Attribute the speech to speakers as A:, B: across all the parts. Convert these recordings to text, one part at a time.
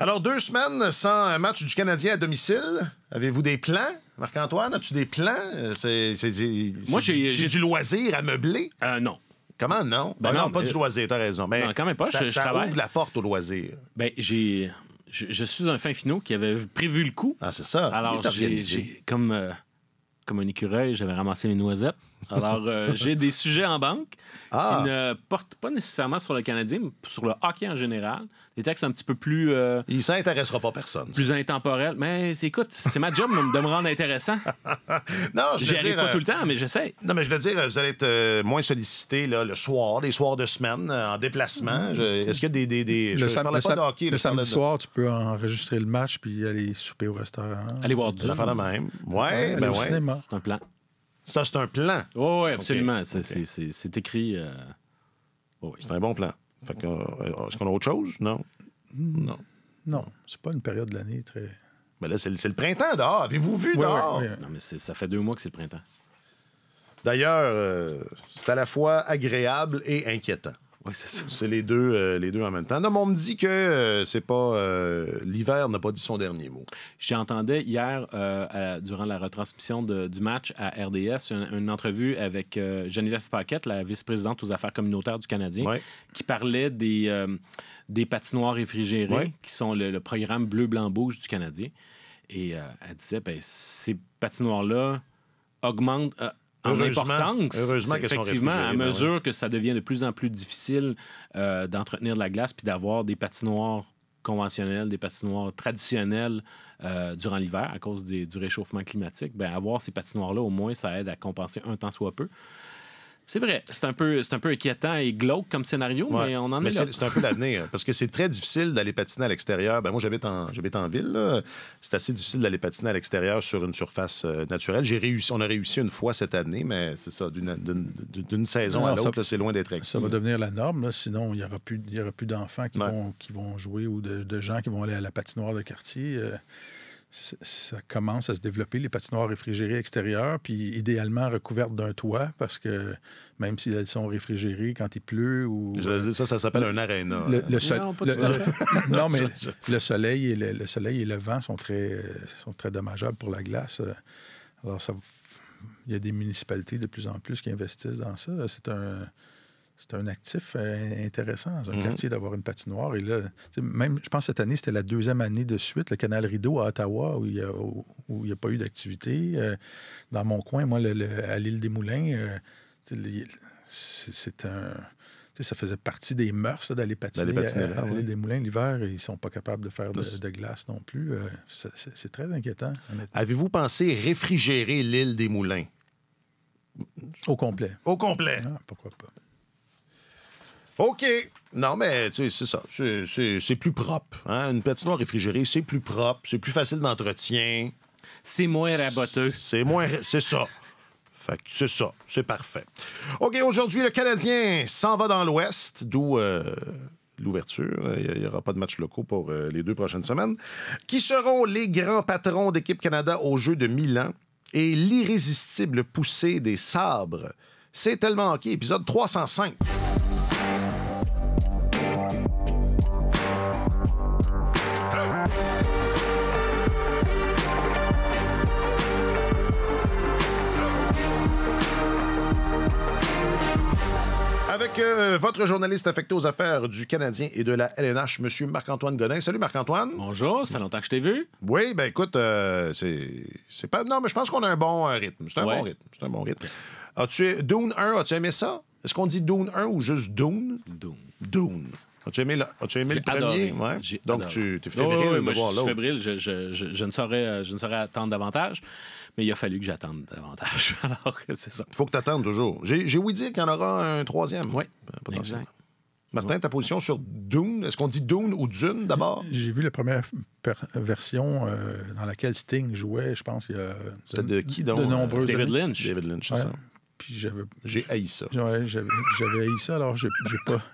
A: Alors, deux semaines sans match du Canadien à domicile. Avez-vous des plans? Marc-Antoine, as-tu des plans? Euh, c'est j'ai du loisir à meubler? Euh, non. Comment ben ben non? non, pas du loisir, t'as raison. Mais quand même pas. Ça, ouvre la
B: porte au loisir. Ben, j'ai. Je, suis un fin finot qui avait prévu le coup. Ah, c'est ça. Alors, j'ai. Euh, comme, un écureuil, j'avais ramassé mes noisettes. Alors, j'ai des sujets en banque qui ah! ne portent pas nécessairement sur le Canadien, mais sur le hockey en général. Les textes un petit peu plus. Euh, il s'intéressera pas personne. Plus intemporel. Mais écoute, c'est ma job de me rendre intéressant. non, je arrive pas euh, tout le temps, mais j'essaie.
A: Non, mais je veux dire, vous allez être euh, moins sollicité le soir, les soirs de semaine, en déplacement. Est-ce qu'il y a des. des, des... Le samedi
C: soir, tu peux enregistrer le match puis aller souper au restaurant. Aller voir du. faire la même. Ouais, ouais ben oui.
B: C'est un plan. Ça, c'est un plan. oui, absolument. C'est,
A: écrit. C'est un bon plan. Fait euh, est-ce qu'on a autre chose? Non. Non.
C: Non, c'est pas une période de l'année très.
A: Mais là, c'est le, printemps dehors. Avez-vous vu dehors?
B: Non, mais ça fait deux mois que c'est le printemps.
A: D'ailleurs, euh, c'est à la fois agréable et inquiétant c'est les, deux, euh, les deux en même temps. Non, mais on me dit que euh, c'est
B: pas. Euh, l'hiver n'a pas dit son dernier mot. J'entendais hier, durant la retransmission du match à RDS, une, entrevue avec Geneviève Paquette, la vice-présidente aux affaires communautaires du Canadien, qui parlait des, patinoires réfrigérées, qui sont le, programme bleu-blanc-bouge du Canadien. Et elle disait, ben, ces patinoires-là augmentent, en importance. effectivement, à ben mesure que ça devient de plus en plus difficile euh, d'entretenir de la glace puis d'avoir des patinoires conventionnelles, des patinoires traditionnelles euh, durant l'hiver à cause du réchauffement climatique, ben avoir ces patinoires-là, au moins, ça aide à compenser un temps soit peu. C'est vrai, c'est un, peu, un peu inquiétant et glauque comme scénario, mais on en mais est, C'est un peu l'avenir, hein, parce que c'est très difficile d'aller patiner
A: à l'extérieur. Ben, moi, j'habite en, en ville. C'est assez difficile d'aller patiner à l'extérieur sur une surface euh, naturelle. réussi, on a réussi une fois cette année, mais c'est ça, d'une saison à l'autre, c'est loin d'être Ça va devenir
C: la norme, sinon il n'y aura plus, plus d'enfants qui, vont, qui vont jouer ou de, gens qui vont aller à la patinoire de quartier. Euh ça commence à se développer, les patinoires réfrigérées extérieures, puis idéalement recouvertes d'un toit, parce que même si elles sont réfrigérées quand il pleut ou...
A: ça, ça s'appelle un aréna. Le, non, mais
C: le soleil, et le, le, soleil et le vent sont très, sont très dommageables pour la glace. Alors, ça... il y a des municipalités de plus en plus qui investissent dans ça. C'est un c'est un actif euh, intéressant dans un mhm. quartier d'avoir une patinoire. Et là, même, je pense cette année, c'était la deuxième année de suite, le canal Rideau à Ottawa, où il n'y a, a pas eu d'activité. Euh, dans mon coin, moi, à l'île des Moulins, euh, c'est un. Ça faisait partie des mœurs d'aller patiner, à, l'île des Moulins l'hiver ils ne sont pas capables de faire de, glace non plus. c'est très inquiétant.
A: Avez-vous pensé réfrigérer l'île des
C: Moulins? Au complet. Au complet. Ah, pourquoi pas?
A: OK. Non, mais tu sais, c'est ça. C'est plus propre. Hein? Une patinoire réfrigérée, c'est plus propre, c'est plus facile d'entretien. C'est moins raboteux. C'est moins. C'est ça. Fait que c'est ça. C'est parfait. OK, aujourd'hui, le Canadien s'en va dans l'Ouest, d'où. Euh, l'ouverture. Il n'y aura pas de matchs locaux pour euh, les deux prochaines semaines. Qui seront les grands patrons d'équipe Canada au jeu de Milan et l'irrésistible poussée des sabres? C'est tellement ok, épisode 305. Euh, votre journaliste affecté aux affaires du Canadien et de la LNH, M. Marc-Antoine Godin. Salut Marc-Antoine. Bonjour, ça fait longtemps que je t'ai vu. Oui, ben écoute, euh, c'est pas. Non, mais je pense qu'on a un bon euh, rythme. C'est un, bon rythme. C'est un bon rythme. As-tu Dune 1, as-tu aimé ça? Est-ce qu'on dit Dune 1 ou juste Dune? Dune. Dune. As-tu aimé, aimé le premier? Ouais. Donc, adoré. tu es fébrile de moi, voir Je suis
B: fébrile, je, ne saurais, je ne saurais attendre davantage mais il a fallu que j'attende davantage. Alors, c'est ça. Il faut que tu attendes toujours. J'ai oui dire qu'il y en aura un
A: troisième. Oui, euh, potentiellement. Martin, ta position sur Dune, est-ce qu'on dit Dune ou Dune d'abord?
C: J'ai vu la première version euh, dans laquelle Sting jouait, je pense, il y a... C'était de, qui, donc? David Lynch. David Lynch, c'est ça. Puis j'avais... J'ai haï ça. j'avais haï ça, alors j'ai pas...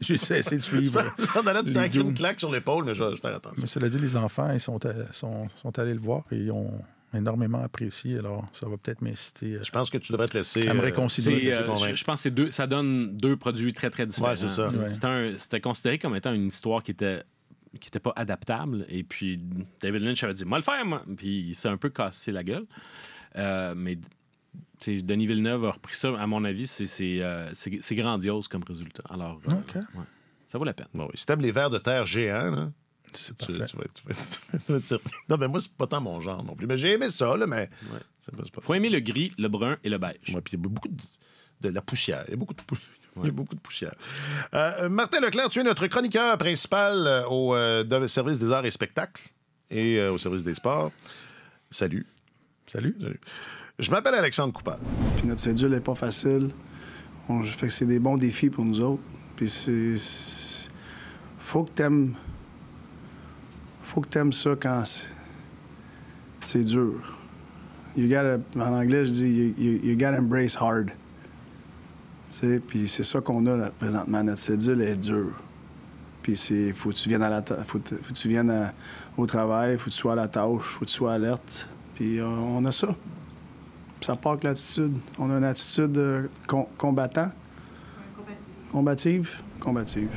C: J'ai cessé de suivre. J'en l'air de une claque
A: sur l'épaule, mais je vais faire attention.
C: Mais cela dit, les enfants, ils sont, euh, sont, sont allés le voir et ils ont énormément apprécié. Alors, ça va peut-être m'inciter. Je
B: pense que tu devrais te laisser. À me euh, réconcilier. Euh, je, pense que ça donne deux produits très, très différents. C'était considéré comme étant une histoire qui était qui n'était pas adaptable. Et puis, David Lynch avait dit, moi le faire, moi. Puis, il s'est un peu cassé la gueule. Euh, mais Denis Villeneuve a repris ça. À mon avis, c'est grandiose comme résultat. Alors, ça vaut la peine. Bon, les vers de terre géants, là,
A: vas, Non, mais moi, c'est pas tant mon genre non plus. Mais j'ai aimé ça, là, mais. Faut aimer le gris, le brun et le beige. puis il y a beaucoup de, la poussière. Il y a beaucoup de poussière. Martin Leclerc, tu es notre chroniqueur principal euh, au euh, service des arts et spectacles et euh, au service des sports. Salut. Salut. Je m'appelle Alexandre Coupal Puis notre cédule n'est pas facile. On fait que c'est
C: des bons défis pour nous autres. Puis c'est. Faut que tu t'aimes faut que t'aimes ça quand c'est dur. You gotta, en anglais, je dis, you, gotta embrace hard. puis c'est ça qu'on a présentement. Notre cédule est dure. Puis c'est faut que tu viennes, à la faut, que tu viennes euh, au travail, faut que tu sois à la tâche, faut que tu sois alerte. Puis euh, on a ça. Ça part que l'attitude. On a une attitude euh, combattante. Combative. Combative. Combative.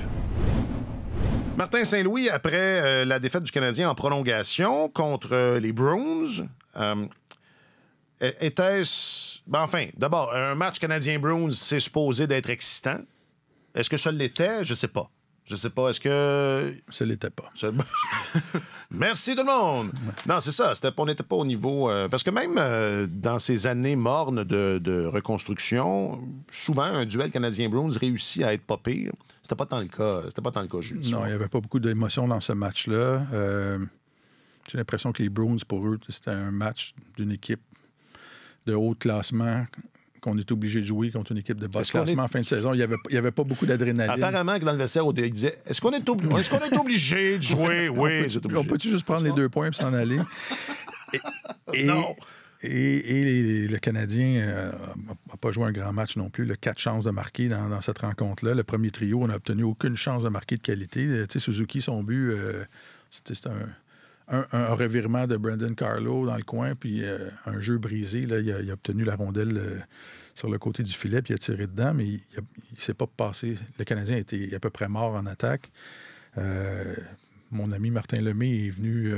A: Martin Saint-Louis, après euh, la défaite du Canadien en prolongation contre euh, les Bruins, euh, était-ce. Ben, enfin, d'abord, un match Canadien-Bruins, c'est supposé d'être existant. Est-ce que ça l'était? Je sais pas. Je sais pas, est-ce que. Ça l'était pas. Merci tout le monde! Non, c'est ça, on n'était pas au niveau. Euh, parce que même euh, dans ces années mornes de, reconstruction, souvent un duel canadien-Bruins réussit à être pas pire. C'était pas tant le cas. C'était pas tant le cas, juste. Non, il
C: n'y avait pas beaucoup d'émotion dans ce match-là. Euh, j'ai l'impression que les Bruins, pour eux, c'était un match d'une équipe de haut classement qu'on est obligé de jouer contre une équipe de bas classement en fin de saison. Il n'y avait, avait pas beaucoup d'adrénaline. Apparemment dans le vestiaire, on disait Est-ce qu'on est, est, est obligé de jouer Oui, on peut-tu juste prendre les deux points et s'en aller et, Non et, le Canadien n'a euh, pas joué un grand match non plus. Le quatre chances de marquer dans, cette rencontre-là. Le premier trio, on n'a obtenu aucune chance de marquer de qualité. Tu Suzuki, son but, euh, c'était un un, revirement de Brandon Carlo dans le coin, puis euh, un jeu brisé. Là, il, a, obtenu la rondelle euh, sur le côté du filet, puis il a tiré dedans, mais il ne s'est pas passé. Le Canadien était à peu près mort en attaque. Euh, mon ami Martin Lemay est venu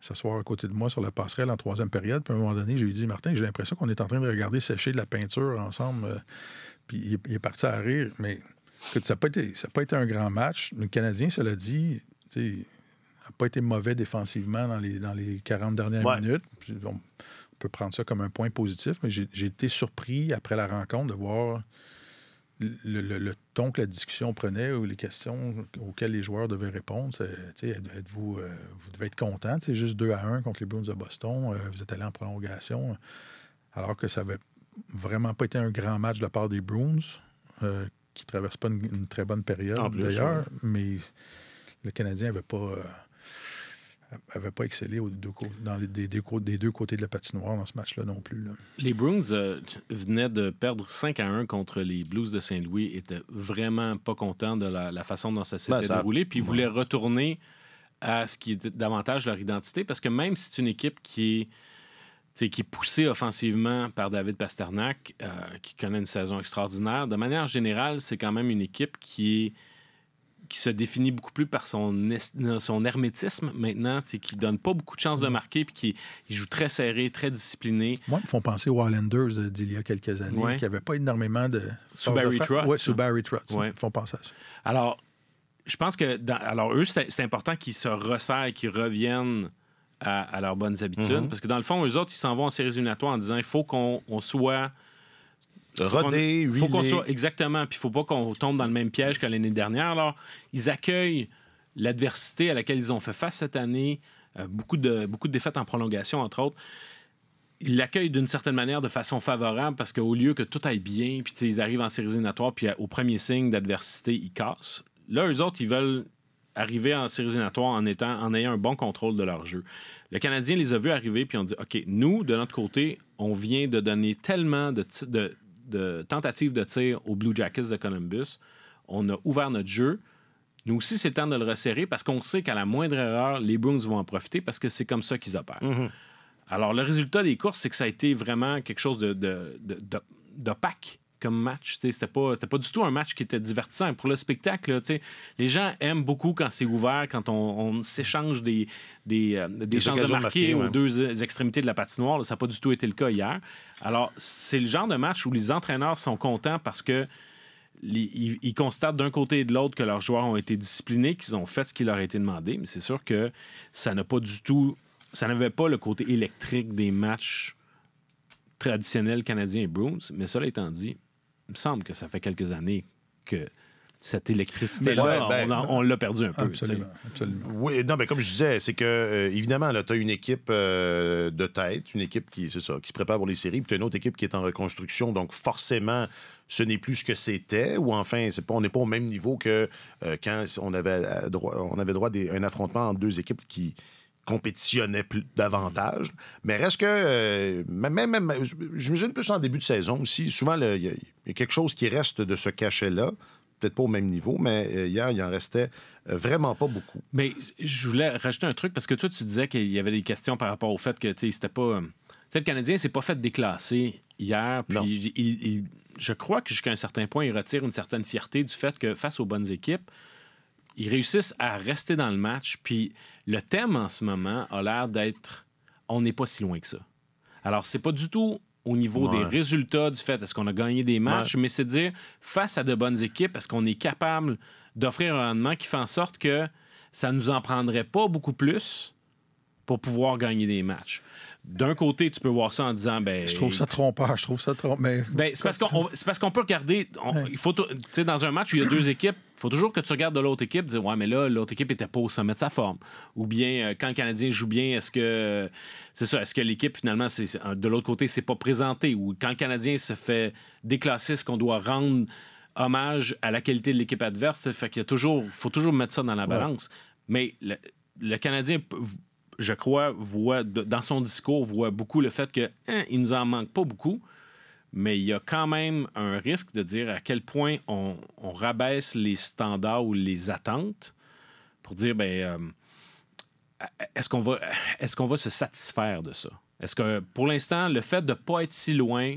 C: s'asseoir à côté de moi sur la passerelle en troisième période. Puis à un moment donné, j'ai lui dit Martin, j'ai l'impression qu'on est en train de regarder sécher de la peinture ensemble. Puis il, est, parti à rire, mais écoute, ça n'a pas, été, pas été un grand match. Le Canadien, cela dit, pas été mauvais défensivement dans les, dans les 40 dernières minutes. On peut prendre ça comme un point positif, mais j'ai été surpris après la rencontre de voir le, ton que la discussion prenait ou les questions auxquelles les joueurs devaient répondre, êtes-vous, euh, vous devez être content, c'est juste 2 à 1 contre les Bruins de Boston, euh, vous êtes allé en prolongation, alors que ça n'avait vraiment pas été un grand match de la part des Bruins, euh, qui ne traversent pas une, une, très bonne période d'ailleurs, mais le Canadien n'avait pas n'avait pas excellé aux dans des, deux côtés de la patinoire dans ce match-là non plus.
B: Les Bruins euh, venaient de perdre 5 à 1 contre les Blues de Saint-Louis, étaient vraiment pas contents de la, façon dont ça s'était ben, déroulé, puis ils voulaient retourner à ce qui est davantage leur identité, parce que même si c'est une équipe qui est qui offensivement par David Pasternak, euh, qui connaît une saison extraordinaire. De manière générale, c'est quand même une équipe qui est qui se définit beaucoup plus par son, son hermétisme maintenant, qui donne pas beaucoup de chances de marquer, puis qui joue très serré, très discipliné.
C: Moi, ils font penser aux Highlanders euh, d'il y a quelques années, qui n'avaient pas énormément de. Sous Barry Trotz. Oui, sous Barry Ils font penser à ça.
B: Alors, je pense que. alors, eux, c'est important qu'ils se resserrent, qu'ils reviennent à, leurs bonnes habitudes. Mm-hmm. Parce que dans le fond, eux autres, ils s'en vont en séries toi en disant il faut qu'on soit rodé, il Faut qu'on soit exactement, puis faut pas qu'on tombe dans le même piège que l'année dernière. Alors, ils accueillent l'adversité à laquelle ils ont fait face cette année, euh, beaucoup de beaucoup de défaites en prolongation entre autres. Ils l'accueillent d'une certaine manière de façon favorable parce qu'au lieu que tout aille bien, puis ils arrivent en séries éliminatoires, puis au premier signe d'adversité, ils cassent. Là, eux autres, ils veulent arriver en séries éliminatoires en, étant, en ayant un bon contrôle de leur jeu. Le Canadien les a vus arriver, puis on dit, OK, nous, de notre côté, on vient de donner tellement de, de, de tentative de tir aux Blue Jackets de Columbus. On a ouvert notre jeu. Nous aussi, c'est le temps de le resserrer parce qu'on sait qu'à la moindre erreur, les Bruins vont en profiter parce que c'est comme ça qu'ils opèrent. Mm-hmm. Alors, le résultat des courses, c'est que ça a été vraiment quelque chose de, de, de, de comme match. C'était pas, pas du tout un match qui était divertissant. Pour le spectacle, les gens aiment beaucoup quand c'est ouvert, quand on, s'échange des, euh, des, des, chances de marquer, aux deux euh, extrémités de la patinoire. ça n'a pas du tout été le cas hier. Alors, c'est le genre de match où les entraîneurs sont contents parce que ils, constatent d'un côté et de l'autre que leurs joueurs ont été disciplinés, qu'ils ont fait ce qui leur a été demandé, mais c'est sûr que ça n'a pas du tout, ça n'avait pas le côté électrique des matchs traditionnels canadiens et Bruins, mais cela étant dit, il me semble que ça fait quelques années que cette électricité-là, ben, on, l'a perdu un peu. Absolument, Oui,
A: non, mais comme je disais, c'est que, euh, évidemment, tu as une équipe euh, de tête, une équipe qui, qui se prépare pour les séries, puis tu as une autre équipe qui est en reconstruction. Donc, forcément, ce n'est plus ce que c'était, ou enfin, c'est pas, on n'est pas au même niveau que euh, quand on avait droit, on avait droit à un affrontement entre deux équipes qui compétitionnaient davantage. Mais reste que, même, même, même, j'imagine plus en début de saison aussi, souvent, il y, a quelque chose qui reste de ce cachet-là peut-être pas au même niveau, mais euh, hier, il en restait euh, vraiment pas beaucoup.
B: Mais je voulais rajouter un truc parce que toi, tu disais qu'il y avait des questions par rapport au fait que, tu sais, c'était pas. Euh, tu sais, le Canadien s'est pas fait déclasser hier, puis je crois que jusqu'à un certain point, il retire une certaine fierté du fait que face aux bonnes équipes, ils réussissent à rester dans le match. Puis le thème en ce moment a l'air d'être on n'est pas si loin que ça. Alors, c'est pas du tout au niveau des résultats du fait est-ce qu'on a gagné des matchs, mais c'est dire face à de bonnes équipes, est-ce qu'on est capable d'offrir un rendement qui fait en sorte que ça ne nous en prendrait pas beaucoup plus pour pouvoir gagner des matchs d'un côté, tu peux voir ça en disant. Ben, je trouve ça
C: trompeur, je trouve ça trompeur. Mais...
B: Ben, c'est parce qu'on qu'on peut regarder. dans un match où il y a deux équipes, il faut toujours que tu regardes de l'autre équipe, et dire Ouais, mais là, l'autre équipe était pas au sommet de sa forme. Ou bien, euh, quand le Canadien joue bien, est-ce que. C'est ça, est-ce que l'équipe, finalement, de l'autre côté, c'est pas présentée Ou quand le Canadien se fait déclasser, est ce qu'on doit rendre hommage à la qualité de l'équipe adverse Fait qu'il y toujours. faut toujours mettre ça dans la balance. Mais le, le Canadien je crois, voit, dans son discours, voit beaucoup le fait que hein, il nous en manque pas beaucoup, mais il y a quand même un risque de dire à quel point on, rabaisse les standards ou les attentes pour dire ben euh, est-ce qu'on va est-ce qu'on va se satisfaire de ça Est-ce que pour l'instant le fait de ne pas être si loin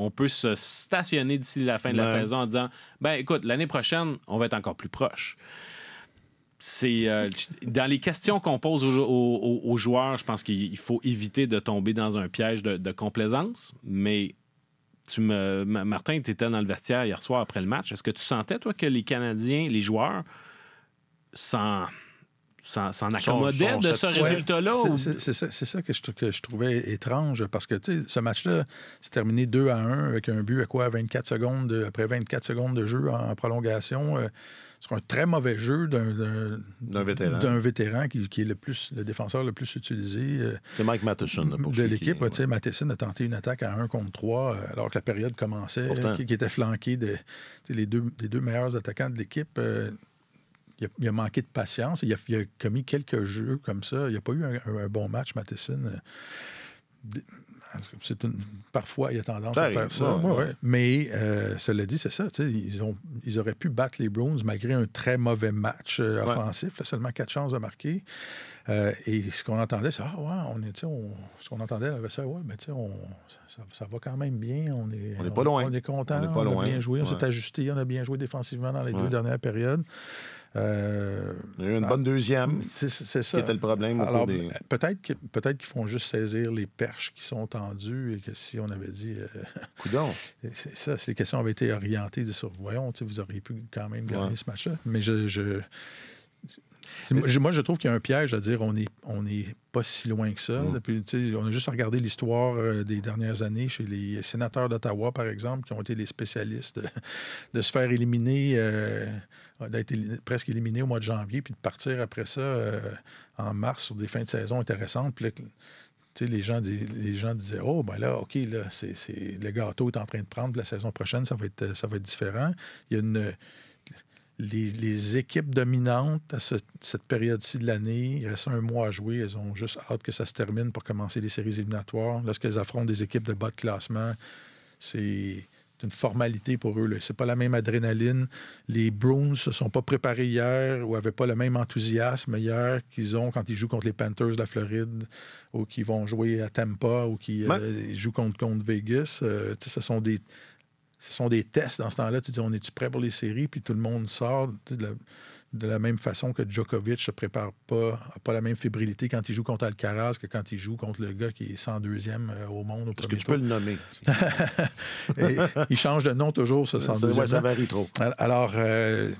B: on peut se stationner d'ici la fin de la saison en disant ben écoute l'année prochaine on va être encore plus proche c'est euh, dans les questions qu'on pose aux, joueurs, je pense qu'il faut éviter de tomber dans un piège de, complaisance. Mais tu me, Martin, tu étais dans le vestiaire hier soir après le match. Est-ce que tu sentais, toi, que les Canadiens, les joueurs, sans s'en accommodait de ce résultat-là. C'est
C: ça, que, je, je, trouvais étrange parce que ce match-là s'est terminé 2 à 1 avec un but à quoi 24 secondes après 24 secondes de jeu en, prolongation Ce euh, sur un très mauvais jeu d'un
A: vétéran,
C: qui, est le plus le défenseur le plus utilisé. Euh,
A: c'est Mike Matheson de l'équipe.
C: Matheson a tenté une attaque à 1 contre 3 euh, alors que la période commençait, qui, était flanqué des les deux, meilleurs attaquants de l'équipe il a, manqué de patience. Il a, a, commis quelques jeux comme ça. Il n'a pas eu un, bon match, Matheson. Euh, parfois, il a tendance à faire ça. Mais euh, cela dit, c'est ça. Ils, ont, ils auraient pu battre les Browns malgré un très mauvais match euh, offensif. offensif. Là, seulement quatre chances de marquer. et ce qu'on entendait, c'est Ah, ouais, on est, ce qu'on entendait, ça, ouais, mais on... ça, va quand même bien. On est, on est pas loin. On est content. a bien joué. On s'est ajusté. On a bien joué défensivement dans les deux dernières périodes. Euh, Il y a une bonne deuxième. C'est Qui était le problème. Ben, peut-être qu'ils font juste saisir les perches qui sont tendues et que si on avait dit. Euh... Coudon. les questions avaient été orientées sur oh, voyons, vous auriez pu quand même gagner ce match-là. Mais je... Moi, je trouve qu'il y a un piège à dire on n'est on est pas si loin que ça. Depuis, mm. on a juste regardé l'histoire euh, des dernières années chez les sénateurs d'Ottawa, par exemple, qui ont été les spécialistes de, se faire éliminer euh, d'être presque éliminé au mois de janvier, puis de partir après ça euh, en mars sur des fins de saison intéressantes. Puis là, les gens, les gens disaient Oh, ben là, OK, là, c'est, le gâteau est en train de prendre, la saison prochaine, ça va être, ça va être différent. Il y a une. Les, équipes dominantes à cette période-ci de l'année, il reste un mois à jouer, elles ont juste hâte que ça se termine pour commencer les séries éliminatoires. Lorsqu'elles affrontent des équipes de bas de classement, c'est c'est une formalité pour eux. Ce n'est pas la même adrénaline. Les Bruins ne se sont pas préparés hier ou n'avaient pas le même enthousiasme hier qu'ils ont quand ils jouent contre les Panthers de la Floride ou qu'ils vont jouer à Tampa ou qu'ils euh, jouent contre, Vegas. Euh, ce sont des ce sont des tests dans ce temps-là. Tu dis, on est-tu prêt pour les séries? Puis tout le monde sort de la même façon que Djokovic se prépare pas, n'a pas la même fébrilité quand il joue contre Alcaraz que quand il joue contre le gars qui est 102e euh, au monde. est que tu peux le
A: nommer?
C: il change de nom toujours, ce 102 varie trop. Alors, euh,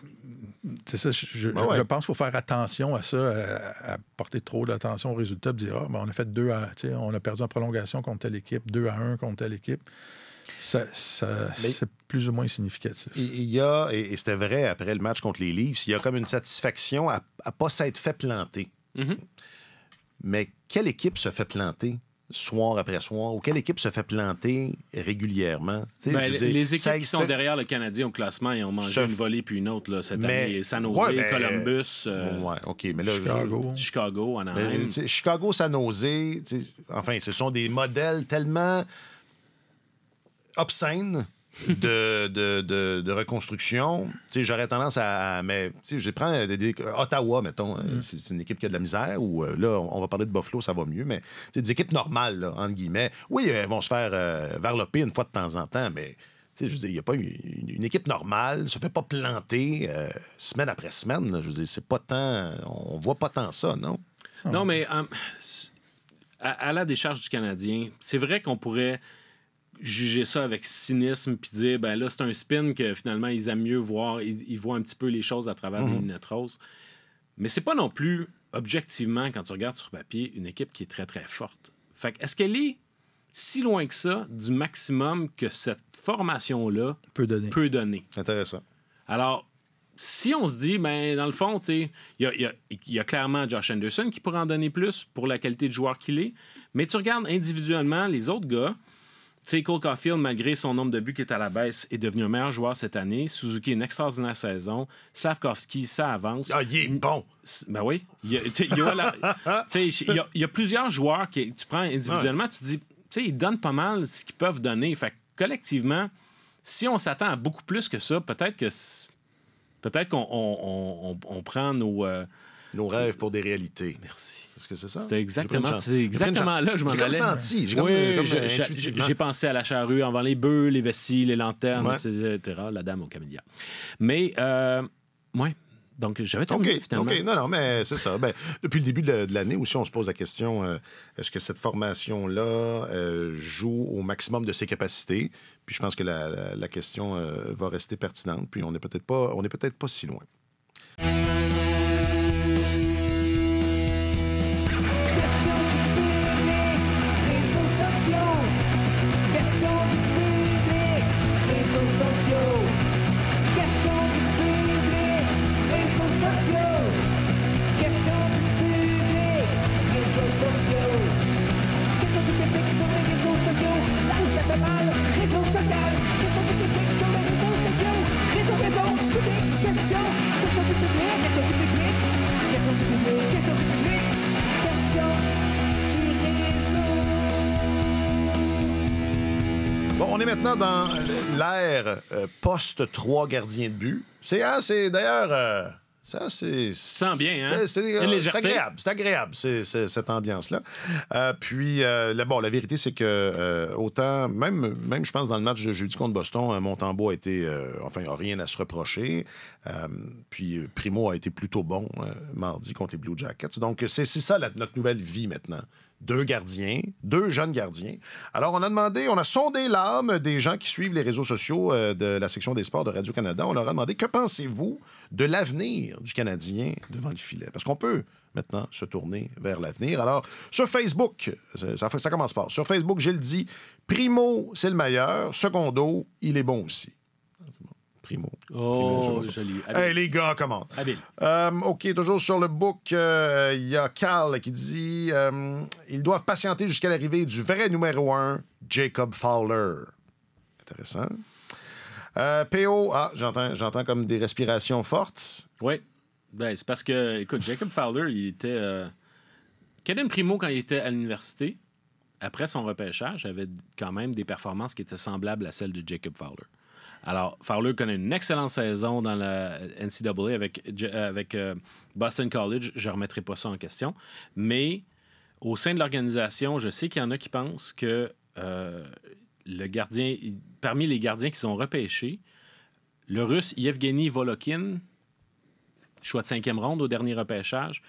C: ben je, pense qu'il faut faire attention à ça, à, porter trop d'attention résultat, résultat dire ah, ben, on a fait deux à, on a perdu en prolongation contre telle équipe, 2 à 1 contre telle équipe ça, c'est plus ou moins significatif. Il y
A: a, et, c'était vrai après le match contre les Leafs, il y a comme une satisfaction à ne pas s'être fait planter. Mm-hmm. Mais quelle équipe se fait planter soir après soir ou quelle équipe se fait planter régulièrement? Ben, les, équipes qui sont
B: derrière le Canadien au classement, et ont mangé une volée puis une autre cette année. San Jose, ben, Columbus, euh, mais là, Chicago.
A: Chicago, Anaheim. Chicago, San Jose, enfin, ce sont des modèles tellement obscène de, de, de, reconstruction. J'aurais tendance à. Mais je prends Ottawa, mettons. Euh, mm. C'est une équipe qui a de la misère. Ou euh, là, on va parler de Buffalo, ça va mieux. Mais des équipes normales, entre guillemets. Oui, elles vont se faire euh, varloper une fois de temps en temps, mais il n'y a pas une, équipe normale, se fait pas planter semaine après semaine. je veux dire, c'est pas tant. On voit pas tant ça, non?
B: Non, mais à, la décharge du Canadien, c'est vrai qu'on pourrait juger ça avec cynisme puis dire ben là c'est un spin que finalement ils aiment mieux voir ils, voient un petit peu les choses à travers les mhm. lunettes roses mais c'est pas non plus objectivement quand tu regardes sur papier une équipe qui est très très forte fait est-ce qu'elle est si loin que ça du maximum que cette formation là peut donner intéressant alors si on se dit, ben, dans le fond, il y a, y a, clairement Josh Anderson qui pourrait en donner plus pour la qualité de joueur qu'il est, mais tu regardes individuellement les autres gars, sais, Cole malgré son nombre de buts qui est à la baisse, est devenu un meilleur joueur cette année. Suzuki, une extraordinaire saison. Slavkovski, ça avance. Ah, il est bon! Ben oui. Il y a, plusieurs joueurs que tu prends individuellement, tu dis, tu sais, ils donnent pas mal ce qu'ils peuvent donner. Fait collectivement, si on s'attend à beaucoup plus que ça, peut-être que peut-être qu'on prend nos, euh, nos rêves pour des réalités. Merci. Est-ce que c'est ça? C'est exactement, exactement là que je m'en allais. J'ai senti. Euh, euh, j'ai pensé à la charrue, en les bœufs, les vessies, les lanternes, etc. La dame au camélia. Mais, euh, oui, Donc, j'avais terminé, finalement. OK, non, non, mais c'est ça. Ben, depuis le début
A: de l'année aussi, on se pose la question, est-ce que cette formation-là joue au maximum de ses capacités? Puis je pense que la, question va rester pertinente, puis on n'est peut-être pas, peut pas si loin. Euh, poste trois gardiens de but. C'est hein, c'est d'ailleurs. Euh, ça, c'est. sent bien, hein? Euh, c'est agréable. C'est agréable, cette ambiance-là. puis, bon, la vérité, c'est que autant, même, même je pense, dans le match de jeudi contre Boston, Montembeau a été. enfin, rien à se reprocher. Euh, puis euh, Primo a été plutôt bon euh, mardi contre les Blue Jackets. Donc, c'est ça notre nouvelle vie maintenant deux gardiens, deux jeunes gardiens. Alors, on a demandé, on a sondé l'âme des gens qui suivent les réseaux sociaux de la section des sports de Radio-Canada. On leur a demandé que pensez-vous de l'avenir du Canadien devant le filet? Parce qu'on peut maintenant se tourner vers l'avenir. Alors, sur Facebook, ça, ça commence par. Sur Facebook, j'ai le dit primo, c'est le meilleur. Secondo, il est bon aussi. Primo. Oh, joli. Hey, les gars, comment? Euh, OK, toujours sur le book, il euh, y a Carl qui dit euh, ils doivent patienter jusqu'à l'arrivée du vrai numéro un, Jacob Fowler. Intéressant. PO, ah, j'entends, j'entends comme
B: des respirations fortes. Oui. Ben, c'est parce que, écoute, Jacob Fowler, il était. Caden Primo, quand il était à l'université, après son repêchage, avait quand même des performances qui étaient semblables à celles de Jacob Fowler. Alors, Fowler connaît une excellente saison dans la NCAA avec, euh, euh, Boston College. Je ne remettrai pas ça en question. Mais au sein de l'organisation, je sais qu'il y en a qui pensent que euh, le gardien, parmi les gardiens qui sont repêchés, le russe Yevgeny Volokhin, choix de cinquième ronde au dernier repêchage,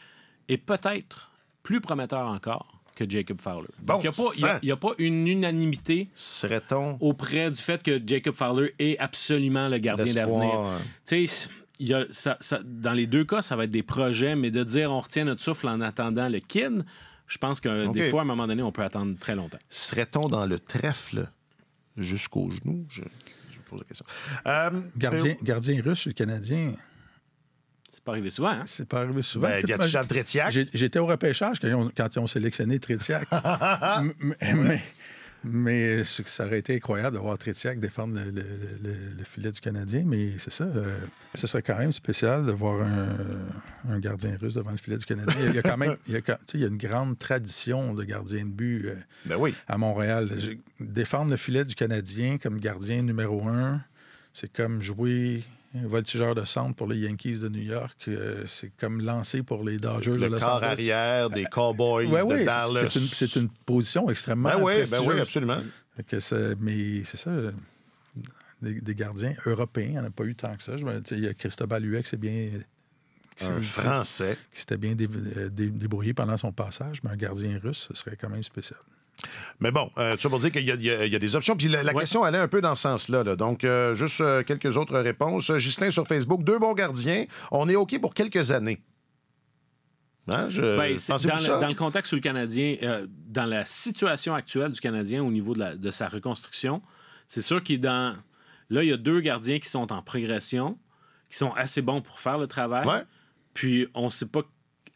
B: est peut-être plus prometteur encore que Jacob Fowler. il n'y a, pas une unanimité Serait-on... auprès du fait que Jacob Fowler est absolument le gardien d'avenir. Hein. Tu dans les deux cas, ça va être des projets, mais de dire on retient notre souffle en attendant le kin, je pense que des fois, à un moment donné, on peut attendre très longtemps. Serait-on dans le trèfle
C: jusqu'au genou? Je, pose la question. Euh, gardien, gardien russe, le Canadien. C'est pas arrivé souvent, hein? C'est pas arrivé souvent. il ben, y a J'étais au repêchage quand ils ont, sélectionné Trétiac. mais, ça aurait été incroyable de voir Trétiac défendre le, filet du Canadien, mais c'est ça. Euh, ce serait quand même spécial de voir un, gardien russe devant le filet du Canadien. Il y a quand même il y il y a une grande tradition de gardien de but euh, ben à Montréal. défendre le filet du Canadien comme gardien numéro un, c'est comme jouer voltigeur de centre pour les Yankees de New York. Euh, c'est comme lancé pour les Dodgers de Los arrière
A: des Cowboys de
C: C'est une, position extrêmement ben oui, ben absolument. mais c'est ça, des, gardiens européens, on n'y a pas eu tant que ça. Il y a Christophe Huet qui bien... un Français. Qui s'était bien euh, débrouillé pendant son passage, mais un gardien russe, ce serait quand même spécial.
A: Mais bon, tu euh, vas pour dire qu'il y, a des options. Puis la, question allait un peu dans ce sens-là. Donc, euh, juste euh, quelques autres réponses. Gislain sur Facebook, deux bons gardiens. On est OK pour quelques années. Hein, ben, dans,
B: le, contexte où le Canadien, dans la situation actuelle du Canadien au niveau de, sa reconstruction, c'est sûr qu'il dans. Là, il y a deux gardiens qui sont en progression, qui sont assez bons pour faire le travail. Puis on ne sait pas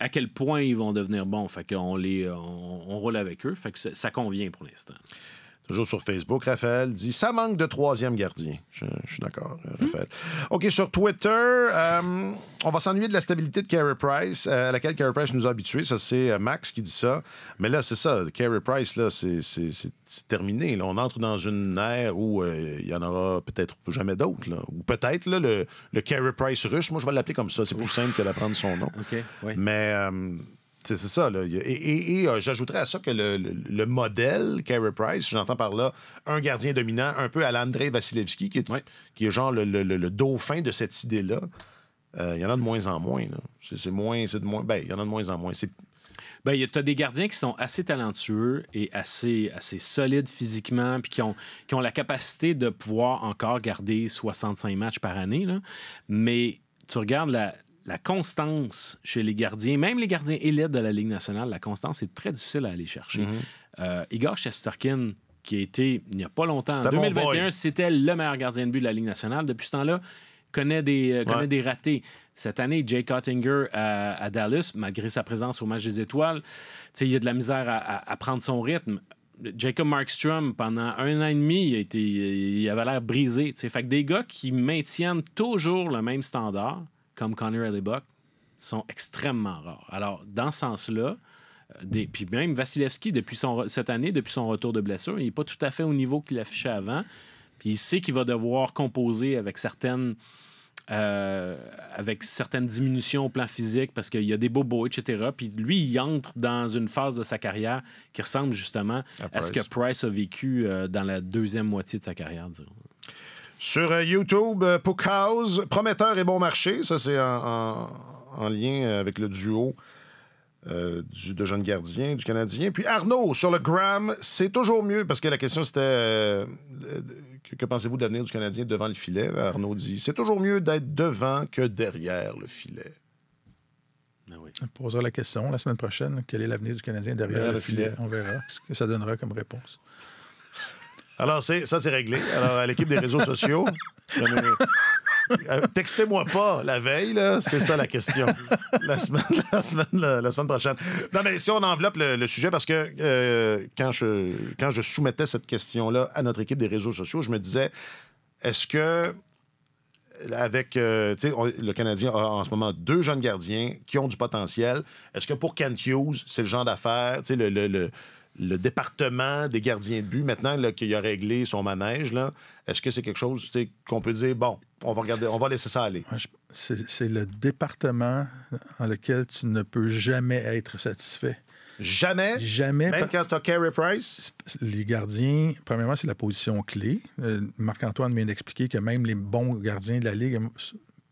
B: à quel point ils vont devenir bons. Fait qu'on les, on, on roule avec eux. Fait que ça, ça convient pour l'instant. Toujours sur
A: Facebook, Raphaël dit Ça manque de troisième gardien. Je, suis d'accord, euh, Raphaël. Hmm. OK, sur Twitter, euh, on va s'ennuyer de la stabilité de Carey Price, euh, à laquelle Carey Price nous a habitués. Ça, c'est Max qui dit ça. Mais là, c'est ça. Carey Price, là, c'est terminé. Là, on entre dans une ère où il n'y y en aura peut-être jamais d'autres. Ou peut-être le, le Carey Price russe. Moi, je vais l'appeler comme ça. C'est plus simple que d'apprendre son nom. Ok. Mais c'est ça. Là. Et, euh, j'ajouterais à ça que le, modèle Carey Price, j'entends par là un gardien dominant, un peu à l'André Vasilevski, qui est, qui est genre le, dauphin de cette
B: idée-là. Il y en a de moins en moins. C'est moins. Ben, moins. il y en a de moins en moins. Ben, tu as des gardiens qui sont assez talentueux et assez, assez solides physiquement, puis qui ont, qui ont la capacité de pouvoir encore garder 65 matchs par année. Mais tu regardes la, la constance chez les gardiens, même les gardiens élites de la Ligue nationale, la constance est très difficile à aller chercher. Mhm. Euh, Igor Chesterkin, qui a été, il n'y a pas longtemps, en 2021, c'était le meilleur gardien de but de la Ligue nationale. Depuis ce temps-là, connaît des, euh, connaît des ratés. Cette année, Jay Cottinger euh, à, Dallas, malgré sa présence au match des étoiles, il y a de la misère à, prendre son rythme. Jacob Markstrom, pendant un an et demi, il, a été, il avait l'air brisé. Fait des gars qui maintiennent toujours le même standard, comme Connor Buck sont extrêmement rares. Alors, dans ce sens-là, euh, des, puis même Vasilevski, depuis son, cette année, depuis son retour de blessure, il n'est pas tout à fait au niveau qu'il affichait avant. Puis il sait qu'il va devoir composer avec certaines, euh, avec certaines diminutions au plan physique parce qu'il y a des bobos, etc. Puis lui, il entre dans une phase de sa carrière qui ressemble justement à, ce que Price a vécu euh, dans la deuxième moitié de sa carrière, disons. Sur euh, YouTube, euh, pour cause, Prometteur
A: et Bon Marché, ça c'est en, lien euh, avec le duo du, de Jeunes Gardien, du Canadien. Puis Arnaud, sur le Gram, c'est toujours mieux parce que la question c'était que, pensez-vous de l'avenir du Canadien devant le filet Arnaud dit c'est toujours mieux d'être devant que derrière le filet.
C: Ben On posera la question la semaine prochaine quel est l'avenir du Canadien derrière, le, filet? filet On verra ce que ça donnera comme réponse.
A: Alors, c'est, ça, c'est réglé. Alors, à l'équipe des réseaux sociaux, euh, textez-moi pas la veille, là, c'est ça la question. La semaine, la, semaine, prochaine. Non, mais si on enveloppe le, sujet, parce que euh, quand, je, quand je soumettais cette question-là à notre équipe des réseaux sociaux, je me disais, est-ce que avec, euh, tu sais, le Canadien a en ce moment deux jeunes gardiens qui ont du potentiel. Est-ce que pour Kent Hughes, c'est le genre d'affaires, tu sais, le, le le département des gardiens de but, maintenant qu'il a réglé son manège, est-ce que c'est quelque chose qu'on peut dire, bon, on va, regarder, on va laisser ça aller?
C: C'est le département dans lequel tu ne peux jamais être satisfait. Jamais? Jamais. Même
A: quand tu as Carey Price?
C: Les gardiens, premièrement, c'est la position clé. Euh, Marc-Antoine vient d'expliquer que même les bons gardiens de la Ligue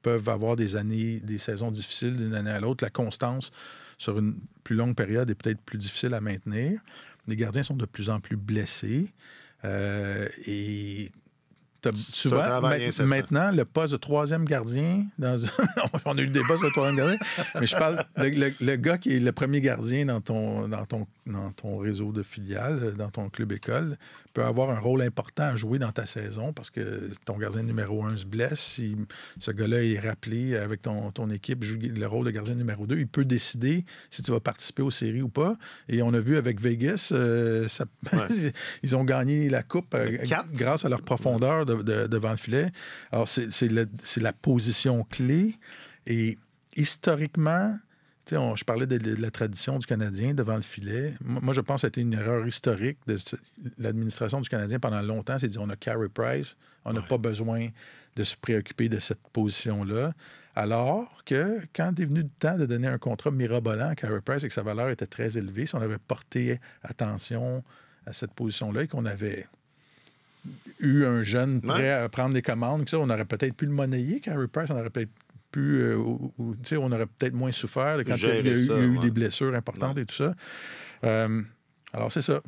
C: peuvent avoir des années, des saisons difficiles d'une année à l'autre. La constance sur une plus longue période est peut-être plus difficile à maintenir les gardiens sont de plus en plus blessés. Euh, et souvent, maintenant, le poste de troisième gardien, dans... on a eu des postes de troisième gardien, mais je parle, le, gars qui est le premier gardien dans ton, dans, ton, dans ton réseau de filiales, dans ton club école, peut avoir un rôle important à jouer dans ta saison parce que ton gardien numéro un se blesse. ce gars-là est rappelé avec ton, ton, équipe, joue le rôle de gardien numéro deux. il peut décider si tu vas participer aux séries ou pas. Et on a vu avec Vegas, euh, ils ont gagné la coupe euh, grâce à leur profondeur de, de, devant le filet. Alors, c'est la position clé. Et historiquement, je parlais de, la tradition du Canadien devant le filet. Moi, je pense que c'était une erreur historique de l'administration du Canadien pendant longtemps. C'est de dire on a Carey Price, on n'a pas besoin de se préoccuper de cette position-là. Alors que quand est venu le temps de donner un contrat mirabolant à Carey Price et que sa valeur était très élevée, si on avait porté attention à cette position-là et qu'on avait eu un jeune prêt à prendre les commandes, on aurait peut-être pu le monnayer, Carey Price, on aurait peut pu... Euh, on aurait peut-être moins souffert quand il y a, eu, des blessures importantes et tout ça. Euh, alors, c'est ça.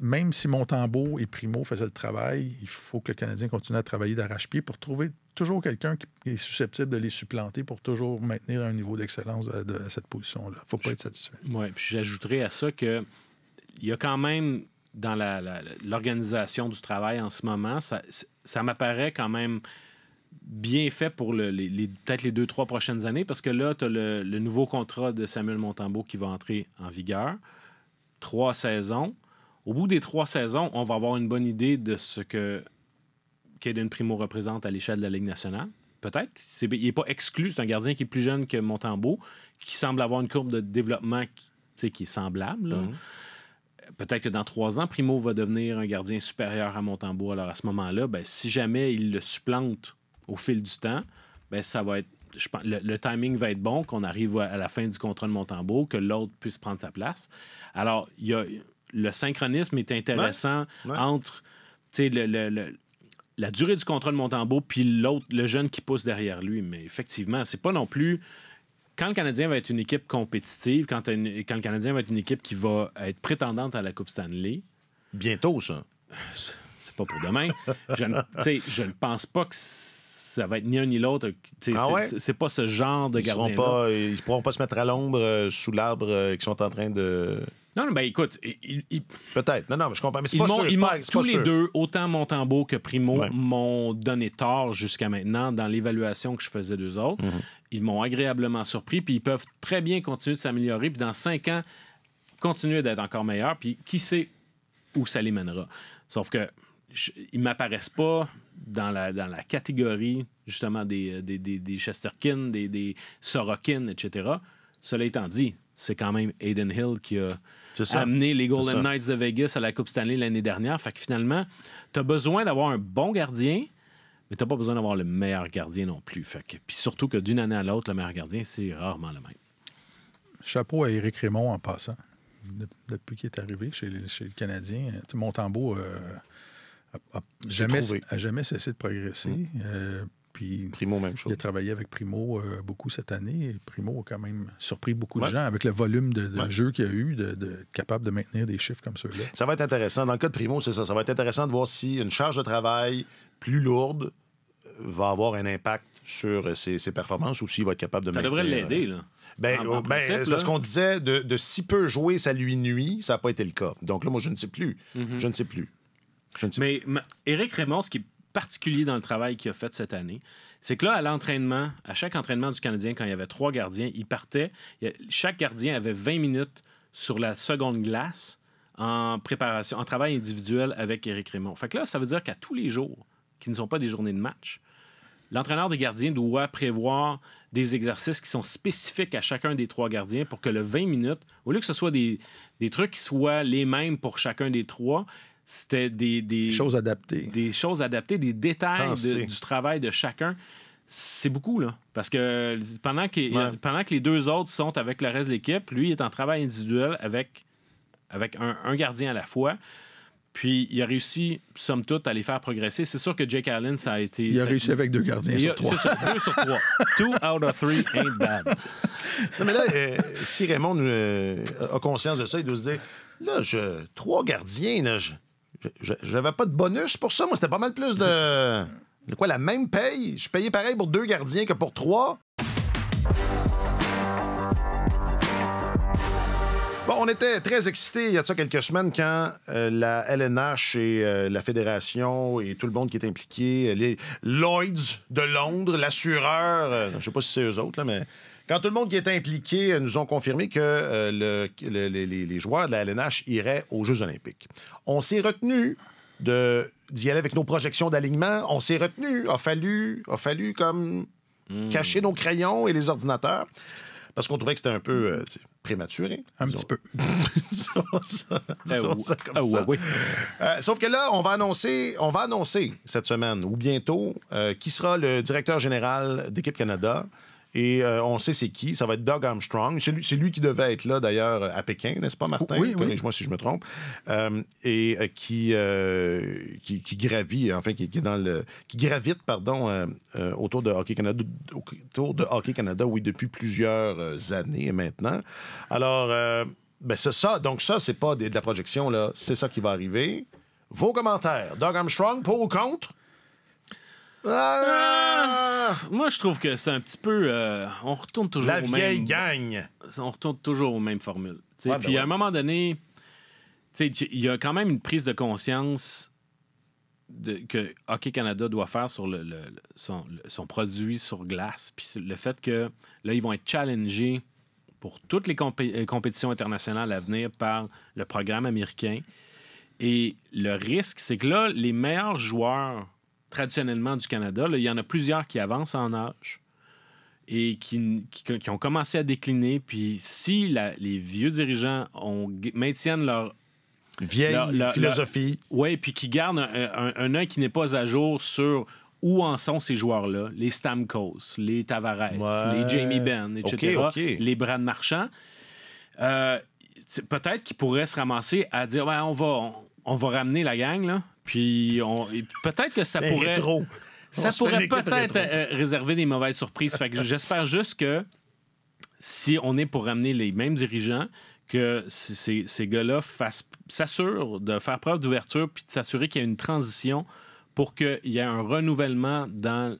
C: même si Montembeau et Primo faisaient le travail, il faut que le Canadien continue à travailler d'arrache-pied pour trouver toujours quelqu'un qui est susceptible de les supplanter pour toujours maintenir un niveau d'excellence à, de, cette position-là. faut pas être satisfait.
B: Oui, puis j'ajouterais à ça que il y a quand même dans l'organisation du travail en ce moment, ça, ça m'apparaît quand même bien fait pour les, peut-être les deux, trois prochaines années, parce que là, tu as le, nouveau contrat de Samuel Montembeau qui va entrer en vigueur. Trois saisons. Au bout des trois saisons, on va avoir une bonne idée de ce que Caden Primo représente à l'échelle de la Ligue nationale. Peut-être. il n'est pas exclu. C'est un gardien qui est plus jeune que Montembeau, qui semble avoir une courbe de développement qui, est semblable. Mm-hmm. Peut-être que dans trois ans, Primo va devenir un gardien supérieur à Montembeau. Alors à ce moment-là, ben, si jamais il le supplante au fil du temps, ben, ça va être je pense, le, timing va être bon, qu'on arrive à, la fin du contrat de Montembeau, que l'autre puisse prendre sa place. Alors, y a, le synchronisme est intéressant entre le, la durée du contrat de Montembeau puis l'autre, le jeune qui pousse derrière lui. Mais effectivement, c'est pas non plus. Quand le Canadien va être une équipe compétitive, quand, quand le Canadien va être une équipe qui va être prétendante à la Coupe Stanley. Bientôt, ça. C'est pas pour demain. je, je ne pense pas que ça va être ni un ni l'autre. Ah c'est, pas ce genre de gardien. Pas,
A: ils ne pourront pas se mettre à l'ombre euh, sous l'arbre qui euh, qu'ils sont en train de. Non, non, ben écoute. Peut-être. Non, non, je comprends. Mais c'est pas, sûr, ils Tous les deux,
B: autant Montembeau que Primo, m'ont donné tort jusqu'à maintenant dans l'évaluation que je faisais d'eux autres. Mm-hmm. Ils m'ont agréablement surpris, puis ils peuvent très bien continuer de s'améliorer, puis dans cinq ans, continuer d'être encore meilleurs, puis qui sait où ça les mènera. Sauf que ils m'apparaissent pas dans la, dans la catégorie, justement, des, euh, des, des, des Chesterkin, des, des Sorokin, etc. Cela étant dit, c'est quand même Aiden Hill qui a amené les Golden Knights de Vegas à la Coupe Stanley l'année dernière. Fait que finalement, tu as besoin d'avoir un bon gardien, mais tu n'as pas besoin d'avoir le meilleur gardien
C: non plus. Fait que, puis surtout que d'une année à l'autre, le meilleur gardien, c'est rarement le même. Chapeau à Eric Raymond en passant. Depuis qu'il est arrivé chez, le, chez le Canadien, beau a, ah, ah, jamais, jamais cessé de progresser. Mm. Euh, puis Primo, même chose. Il a travaillé avec Primo euh, beaucoup cette année. Primo a quand même surpris beaucoup de gens avec le volume de, jeu qu'il a eu, de, capable de maintenir des chiffres comme ceux-là.
A: Ça va être intéressant. Dans le cas de Primo, c'est ça. Ça va être intéressant de voir si une charge de travail plus lourde euh, va avoir un impact sur ses, performances ou s'il va être capable de maintenir. Ça devrait l'aider, là. Ben, ben parce qu'on disait de, si peu jouer, ça lui nuit. Ça n'a pas été le cas. Donc là, moi, je ne sais plus. Mm-hmm. Je ne sais plus
B: mais, Éric Raymond, ce qui est particulier dans le travail qu'il a fait cette année, c'est que là, à l'entraînement, à chaque entraînement du Canadien, quand il y avait trois gardiens, il partait. chaque gardien avait 20 minutes sur la seconde glace en préparation, en travail individuel avec Éric Raymond. Fait que là, ça veut dire qu'à tous les jours, qui ne sont pas des journées de match, l'entraîneur des gardiens doit prévoir des exercices qui sont spécifiques à chacun des trois gardiens pour que le 20 minutes, au lieu que ce soit des, des trucs qui soient les mêmes pour chacun des trois, c'était des, des, choses adaptées. Des choses adaptées, des détails du travail de chacun. C'est beaucoup, là. Parce que pendant que, pendant que les deux autres sont avec le reste de l'équipe, lui, est en travail individuel avec, avec un, gardien à la fois. Puis il a réussi, somme toute, à les faire progresser. C'est sûr que Jake Allen, ça a été. Il a réussi avec deux gardiens sur trois. C'est sûr, deux sur trois. Two out of three ain't bad. Non, mais là, euh, si Raymond
A: euh, a conscience de ça, il doit se dire là, je, trois gardiens, là, je, j'avais pas de bonus pour ça. Moi, c'était pas mal plus de. quoi, la même paye? Je payais pareil pour deux gardiens que pour trois. Bon, on était très excités il y a ça quelques semaines quand euh, la LNH et euh, la Fédération et tout le monde qui est impliqué, les Lloyds de Londres, l'assureur, euh, je sais pas si c'est eux autres, là, mais quand tout le monde qui est impliqué euh, nous ont confirmé que euh, les, joueurs de la LNH iraient aux Jeux olympiques. On s'est retenu d'y aller avec nos projections d'alignement. On s'est retenu. A fallu, a fallu comme hmm. cacher nos crayons et les ordinateurs parce qu'on trouvait que c'était un peu euh, prématuré.
C: Un petit peu. disons ça, ah comme ah
A: ça. sauf que là, on va annoncer, on va annoncer cette semaine ou bientôt qui sera le directeur général d'équipe Canada. Et euh, on sait c'est qui. Ça va être Doug Armstrong. C'est lui, qui devait être là, d'ailleurs, à Pékin, n'est-ce pas, Martin? Oui, Corrige-moi si je me trompe. Euh, et euh, qui, qui, gravit, enfin, qui, dans le, qui gravite, pardon, autour de Hockey Canada, autour de Hockey Canada, oui, depuis plusieurs années maintenant. Alors, ben, c'est ça. Donc, ça, c'est pas de, la projection, là. C'est ça qui va arriver. Vos commentaires. Doug Armstrong, pour ou contre?
B: Ah! Moi, je trouve que c'est un petit peu. Euh, on retourne toujours La au vieille même. On retourne toujours aux mêmes formules. Ben puis à un moment donné, il y a quand même une prise de conscience que Hockey Canada doit faire sur son, produit sur glace. Puis le fait que là, ils vont être challengés pour toutes les euh, compétitions internationales à venir par le programme américain. Et le risque, c'est que là, les meilleurs joueurs traditionnellement du Canada. il y en a plusieurs qui avancent en âge et qui, qui, ont commencé à décliner. Puis si les vieux dirigeants maintiennent leur vieille philosophie. Oui, puis qui gardent un, œil qui n'est pas à jour sur où en sont ces joueurs-là, les Stamkos, les Tavares, les Jamie Benn, etc., les Brad Marchand. Euh, peut-être qu'ils pourraient se ramasser à dire on va on, on va ramener la gang là, puis on... peut-être que ça pourrait. Ça pourrait peut-être euh, euh, réserver des mauvaises surprises. fait que j'espère juste que si on est pour ramener les mêmes dirigeants, que ces, ces gars-là s'assurent de faire preuve d'ouverture puis de s'assurer qu'il y a une transition pour qu'il y ait un renouvellement dans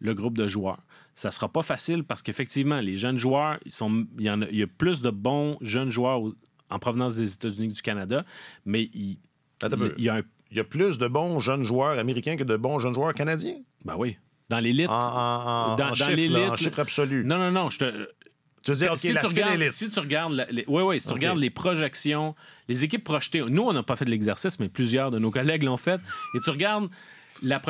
B: le groupe de joueurs. Ça sera pas facile parce qu'effectivement, les jeunes joueurs, ils sont, il, y a, plus de bons jeunes joueurs en provenance des États-Unis que du Canada, mais il, il y a un il y a plus de bons jeunes joueurs américains que de bons jeunes joueurs canadiens. Bah oui. Dans l'élite. En, dans, chiffre, absolu. Non, non, non. Je te... Tu veux dire, OK, si, la tu regardes, si, tu regardes, les, les projections, les équipes projetées, nous, on n'a pas fait de l'exercice, mais plusieurs de nos collègues l'ont fait. Et tu regardes la,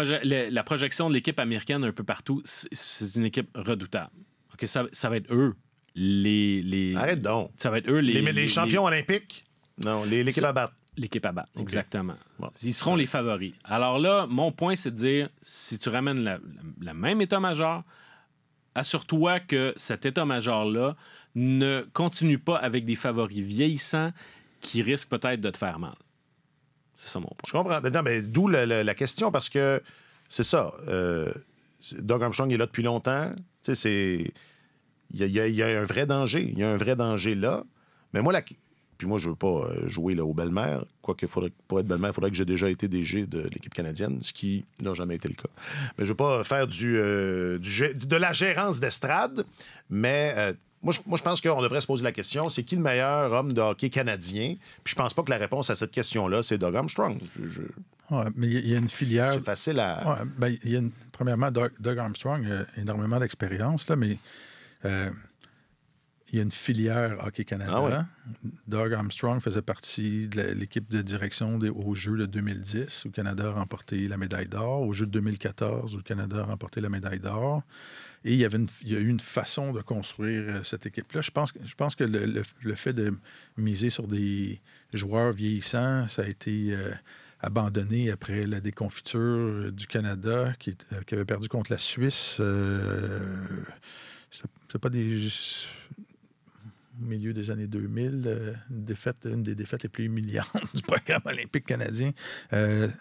B: projection de l'équipe américaine un peu partout, c'est une équipe redoutable. OK, ça, va être eux. Les, les, Arrête donc. Ça va être eux les. Les, champions olympiques? Non, l'équipe à battre. L'équipe à battre, exactement. Ils seront les favoris. Alors là, mon point, c'est de dire, si tu ramènes la, même état-major, assure-toi que cet état-major-là ne continue pas avec des favoris vieillissants qui risquent peut-être de te faire mal. C'est ça mon point. Je comprends.
A: d'où la, question, parce que c'est ça. Euh, Doug Armstrong est là depuis longtemps. sais, c'est... Il y, a un vrai danger. Il y a un vrai danger là. Mais moi, la, puis moi, je veux pas euh, jouer là, aux belles-mères. Quoique, pour être belle-mère, il faudrait que j'ai déjà été DG de l'équipe canadienne, ce qui n'a jamais été le cas. Mais je veux pas faire du, euh, de la gérance d'estrade, mais euh, moi, je, pense qu'on devrait se poser la question c'est qui le meilleur homme de hockey canadien Puis je pense pas que la réponse à cette question-là, c'est Doug Armstrong.
C: mais il y a une filière. C'est facile à. Ben, premièrement, Doug, Armstrong a énormément d'expérience, mais il y a une filière Hockey Canada. Ah Doug Armstrong faisait partie de l'équipe de direction des, aux Jeux de 2010, où le Canada a remporté la médaille d'or, aux Jeux de 2014, où le Canada a remporté la médaille d'or. Et il y, avait une, il y a eu une façon de construire euh, cette équipe-là. Je pense, je pense que le, fait de miser sur des joueurs vieillissants, ça a été euh, abandonné après la déconfiture euh, du Canada qui, avait perdu contre la Suisse. c'est pas des au milieu des années 2000, une, euh, défaite, une des défaites les plus humiliantes du programme olympique canadien.
B: 2004?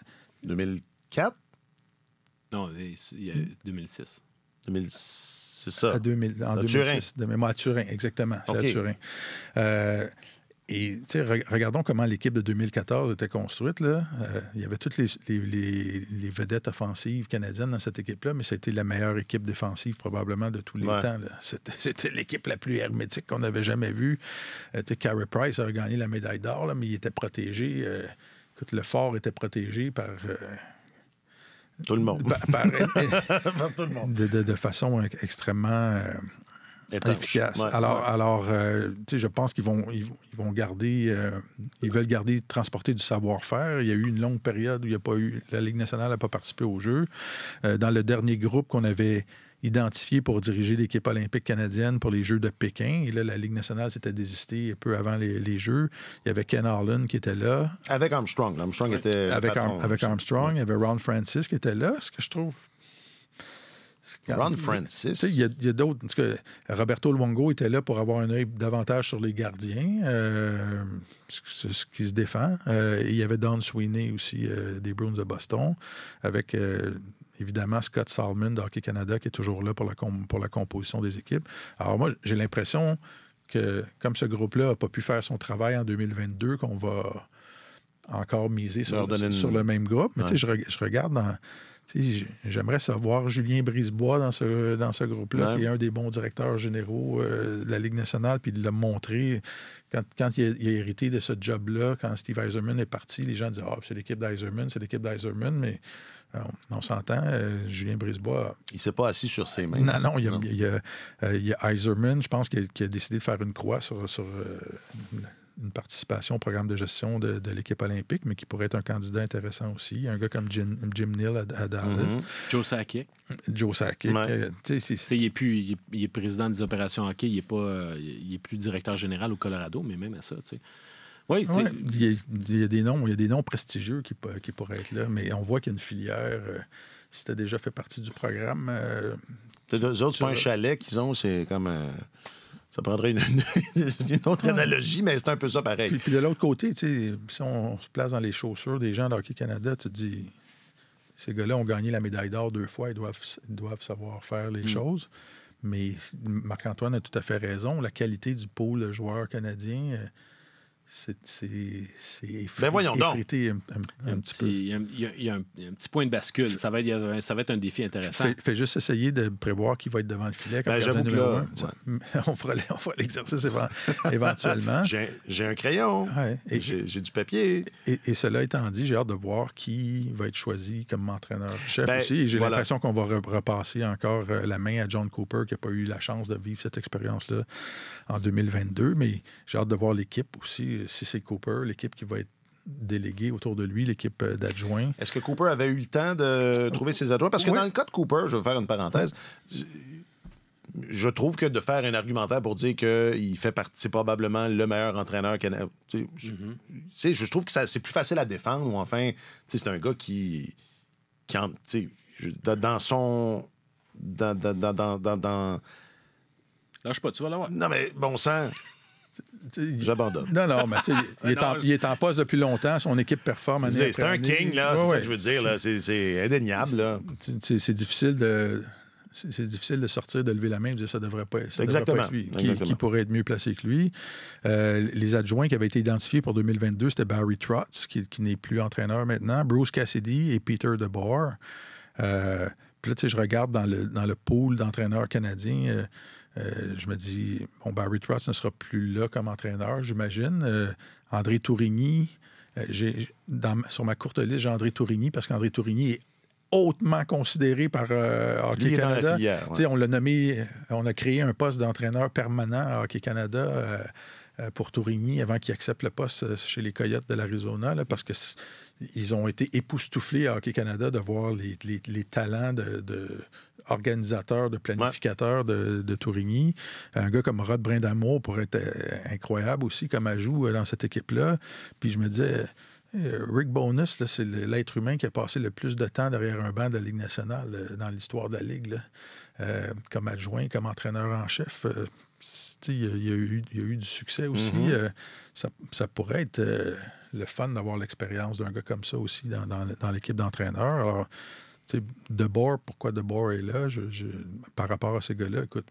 B: Euh, non, il y a 2006. 2006 c'est ça. en 2006,
C: de à Turin, exactement. C'est euh, et sais, regardons comment l'équipe de 2014 était construite. Là. Euh, il y avait toutes les, vedettes offensives canadiennes dans cette équipe-là, mais c'était la meilleure équipe défensive probablement de tous les temps. C'était l'équipe la plus hermétique qu'on avait jamais vue. Euh, Carey Price a gagné la médaille d'or, mais il était protégé. Euh, écoute, le fort était protégé par... Euh, tout le monde. tout le monde. de façon extrêmement efficace. alors, euh, je pense qu'ils vont, ils, vont garder, euh, ils veulent garder, transporter du savoir-faire. Il y a eu une longue période où il y a pas eu, la Ligue nationale n'a pas participé aux Jeux. Euh, dans le dernier groupe qu'on avait identifié pour diriger l'équipe olympique canadienne pour les Jeux de Pékin. Et là, la Ligue nationale s'était désistée un peu avant les, Jeux. Il y avait Ken Harlan qui était là.
A: Avec Armstrong. Armstrong était. Avec, avec
C: Armstrong. Il y avait Ron Francis qui était là. Ce que je trouve Ron Francis. Il y a, d'autres. Roberto Luongo était là pour avoir un œil davantage sur les gardiens, euh, ce, qui se défend. Euh, il y avait Don Sweeney aussi euh, des Bruins de Boston, avec évidemment Scott Salmon d'Hockey Canada qui est toujours là pour la, pour la composition des équipes. Alors moi, j'ai l'impression que comme ce groupe-là n'a pas pu faire son travail en 2022, qu'on va encore miser sur, le même groupe. Mais tu sais, je, je regarde dans J'aimerais savoir Julien Brisebois dans ce, dans ce groupe-là, qui est un des bons directeurs généraux euh, de la Ligue nationale, puis il l'a montré. Quand, il, a, hérité de ce job-là, quand Steve Eiserman est parti, les gens disent Ah, c'est l'équipe d'Eiserman, c'est l'équipe d'Eiserman, mais euh, on, s'entend, euh, Julien Brisebois. Il s'est pas assis sur ses mains. Non, non, il y a, Eiserman, je pense, qu'il a, décidé de faire une croix sur, une participation au programme de gestion de, l'équipe olympique, mais qui pourrait être un candidat intéressant aussi. Un gars comme Jim, Neal à, Dallas. Mhm. Joe Sakic. Joe Sakic.
B: il, est président des opérations hockey, il n'est pas, il est plus directeur général au Colorado,
C: mais même à ça, tu sais. il, y a, des noms, il a des noms prestigieux euh, qui, pourraient être là, mais on voit qu'il y a une filière. Euh, si tu as déjà fait partie du programme. Euh,
A: deux autres, c'est pas un chalet qu'ils ont, c'est comme. Euh, ça prendrait une,
C: autre analogie,
A: mais c'est un peu ça pareil. Puis,
C: de l'autre côté, si on se place dans les chaussures des gens de Hockey Canada, tu te dis, ces gars-là ont gagné la médaille d'or deux fois, ils doivent, savoir faire les mm. choses. Mais Marc-Antoine a tout à fait raison. La qualité du pôle joueur canadien, euh, c'est ben Un, petit,
B: Il y, a un petit point de bascule. Ça va être, un défi intéressant.
C: Fais, juste essayer de prévoir qui va être devant le filet. Comme ben, On fera, l'exercice éventuellement. j'ai un crayon. et J'ai du papier. Et, cela étant dit, j'ai hâte de voir qui va être choisi comme entraîneur-chef ben, aussi. J'ai l'impression qu'on va repasser encore euh, la main à John Cooper qui n'a pas eu la chance de vivre cette expérience-là en 2022. Mais j'ai hâte de voir l'équipe aussi si c'est Cooper, l'équipe qui va être déléguée autour de lui, l'équipe euh, d'adjoints. Est-ce que
A: Cooper avait eu le temps de trouver ses adjoints? Parce que dans le cas de Cooper, je vais faire une parenthèse, je trouve que de faire un argumentaire pour dire qu'il fait partie, probablement le meilleur entraîneur canadien. Mhm. Je trouve que c'est plus facile à défendre ou enfin, c'est un gars qui, dans son. dans, dans, dans, dans
C: Lâche pas, tu vas l'avoir. Non, mais bon sang. J'abandonne. Non, non, mais tu sais, il, est en poste depuis longtemps. Son équipe performe. C'est un king, là. c'est je veux dire. C'est indéniable. C'est difficile de c'est difficile de sortir, de lever la main et de dire ça devrait pas, Exactement. être lui. Qui, qui, pourrait être mieux placé que lui? Euh, les adjoints qui avaient été identifiés pour 2022, c'était Barry Trotz, qui, n'est plus entraîneur maintenant, Bruce Cassidy et Peter DeBoer. Euh, puis là, tu sais, je regarde dans le, dans le pool d'entraîneurs canadiens. Euh, euh, je me dis, bon, Barry Trotz ne sera plus là comme entraîneur, j'imagine. Euh, André Tourigny, euh, j'ai, sur ma courte liste, j'ai André Tourigny parce qu'André Tourigny est hautement considéré par Hockey Canada. On l'a nommé, on a créé un poste d'entraîneur permanent à Hockey Canada euh, pour Tourigny avant qu'il accepte le poste euh, chez les Coyotes de l'Arizona, parce que ils ont été époustouflés à Hockey Canada de voir les, talents de, de planificateurs de de, Tourigny. Un gars comme Rod Brindamour pourrait être euh, incroyable aussi comme ajout dans cette équipe-là. Puis je me disais, Rick Bonus, c'est l'être humain qui a passé le plus de temps derrière un banc de la Ligue nationale dans l'histoire de la Ligue, comme adjoint, comme entraîneur en chef il y, a eu du succès aussi. Mm-hmm. Euh, ça, pourrait être euh, le fun d'avoir l'expérience d'un gars comme ça aussi dans, l'équipe d'entraîneurs. Alors, de Boer, pourquoi De Boer est là par rapport à ces gars-là? Écoute,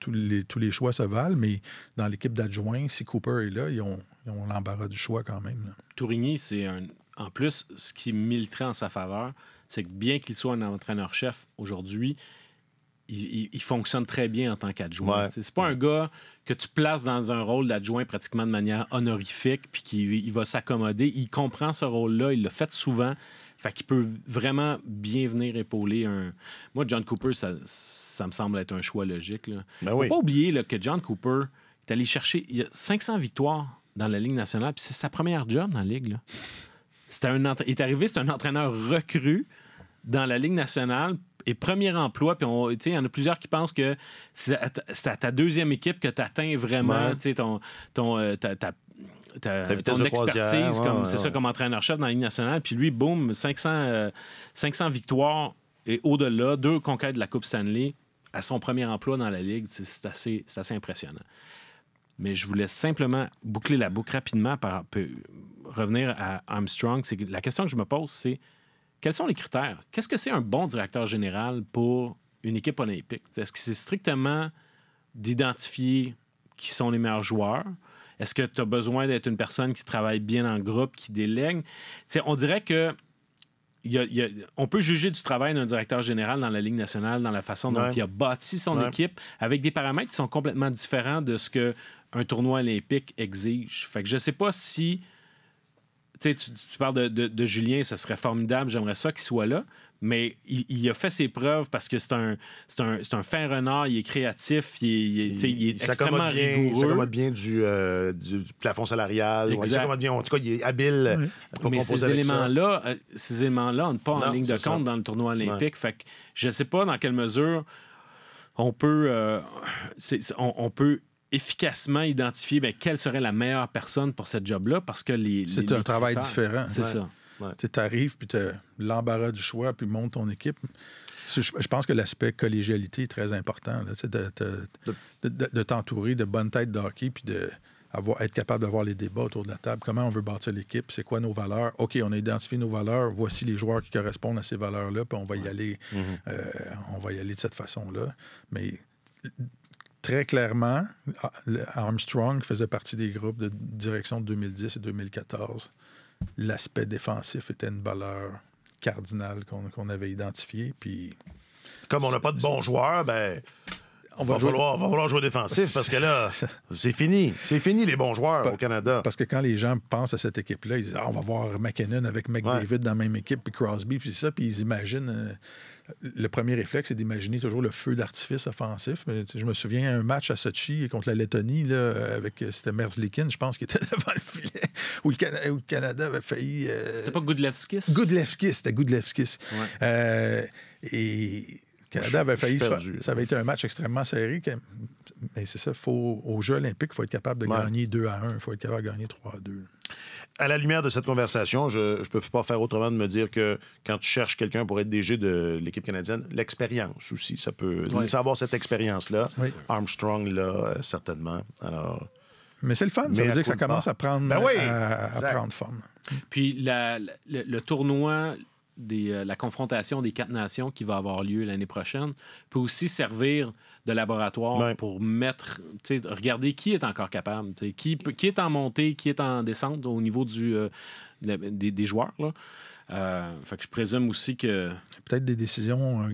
C: tous les, choix se valent, mais dans l'équipe d'adjoint si Cooper est là, ils ont, l'embarras du choix quand même.
B: Tourigny, c'est En plus, ce qui militerait en sa faveur, c'est que bien qu'il soit un entraîneur-chef aujourd'hui, il, fonctionne très bien en tant qu'adjoint. C'est pas un gars que tu places dans un rôle d'adjoint pratiquement de manière honorifique, puis qu'il va s'accommoder. Il comprend ce rôle-là, il l'a fait souvent. Fait qu'il peut vraiment bien venir épauler un. Moi, John Cooper, ça, me semble être un choix logique. Là. Ben Faut pas oublier là, que John Cooper est allé chercher. 500 victoires dans la Ligue nationale, puis c'est sa première job dans la Ligue. Un Il est arrivé, c'est un entraîneur recru dans la Ligue nationale et premier emploi, puis il y en a plusieurs qui pensent que c'est à, ta deuxième équipe que tu atteins vraiment ton, ton, expertise, c'est ça, comme entraîneur-chef dans la Ligue nationale. Puis lui, boum, 500, 500 euh, victoires et au-delà, deux conquêtes de la Coupe Stanley à son premier emploi dans la Ligue. C'est assez, assez impressionnant. Mais je voulais simplement boucler la boucle rapidement par revenir à Armstrong. La question que je me pose, c'est quels sont les critères? Qu'est-ce que c'est un bon directeur général pour une équipe olympique? Est-ce que c'est strictement d'identifier qui sont les meilleurs joueurs? Est-ce que tu as besoin d'être une personne qui travaille bien en groupe, qui délègue? on dirait que on peut juger du travail d'un directeur général dans la Ligue nationale, dans la façon dont il a bâti son équipe, avec des paramètres qui sont complètement différents de ce que un tournoi olympique exige. Fait que je ne sais pas si tu, tu, parles de, de, Julien, ça serait formidable, j'aimerais ça qu'il soit là. Mais il, a fait ses preuves parce que c'est un, c'est un, un, fin renard, il est créatif, il, il est extrêmement bien, rigoureux. Il s'accommode
A: bien du, euh, plafond salarial. Il bien, en tout cas, il est habile pour Mais euh, ces éléments-là,
B: ces éléments-là, on n'est pas en ligne de compte dans le tournoi olympique. Fait que je ne sais pas dans quelle mesure on peut, euh, on peut efficacement identifier ben, quelle serait la meilleure personne pour ce job-là parce que les. C'est un travail différent. C'est ça.
C: Tu arrives, puis tu l'embarras du choix, puis monte ton équipe. Je pense que l'aspect collégialité est très important. Là, de, de, t'entourer de bonnes têtes d'hockey, puis de, avoir, être capable d'avoir les débats autour de la table. Comment on veut bâtir l'équipe? C'est quoi nos valeurs? OK, on a identifié nos valeurs. Voici les joueurs qui correspondent à ces valeurs-là, puis on va y aller, mhm. euh, on va y aller de cette façon-là. Mais très clairement, ah, Armstrong faisait partie des groupes de direction de 2010 et 2014. L'aspect défensif était une valeur cardinale qu'on avait identifiée. Puis, Comme on n'a pas de bons joueurs, ben, on va, vouloir jouer... va jouer défensif parce que là, c'est fini. C'est fini les bons joueurs au Canada. Parce que quand les gens pensent à cette équipe-là, ils disent ah, on va voir McKinnon avec McDavid dans la même équipe, puis Crosby, puis ça, puis ils imaginent. Euh, le premier réflexe, c'est d'imaginer toujours le feu d'artifice offensif. je me souviens un match à Sochi contre la Lettonie, là, euh, avec euh, c'était Merzlikin, je pense, qui était devant le filet, où le, Canada, avait failli. C'était pas Goudlevskis? Gudlewski, c'était Gudlewski. et Canada avait failli Ça avait été un match extrêmement serré. Mais c'est ça, faut, aux Jeux olympiques, il faut être capable de gagner 2 à 1. Il faut être capable de gagner 3 à 2.
A: À la lumière de cette conversation, je ne peux pas faire autrement de me dire que quand tu cherches quelqu'un pour être DG de l'équipe canadienne, l'expérience aussi, ça peut... faut Savoir cette expérience-là, Armstrong, là, euh, certainement.
C: Mais c'est le fun, ça veut dire que ça commence à prendre, ben oui, à, prendre forme. Puis
B: le tournoi euh, la confrontation des quatre nations qui va avoir lieu l'année prochaine peut aussi servir de laboratoire pour mettre, regarder qui est encore capable, qui, qui est en montée, qui est en descente au niveau du, euh, des, joueurs. Euh, que je présume aussi que.
C: Peut-être des décisions.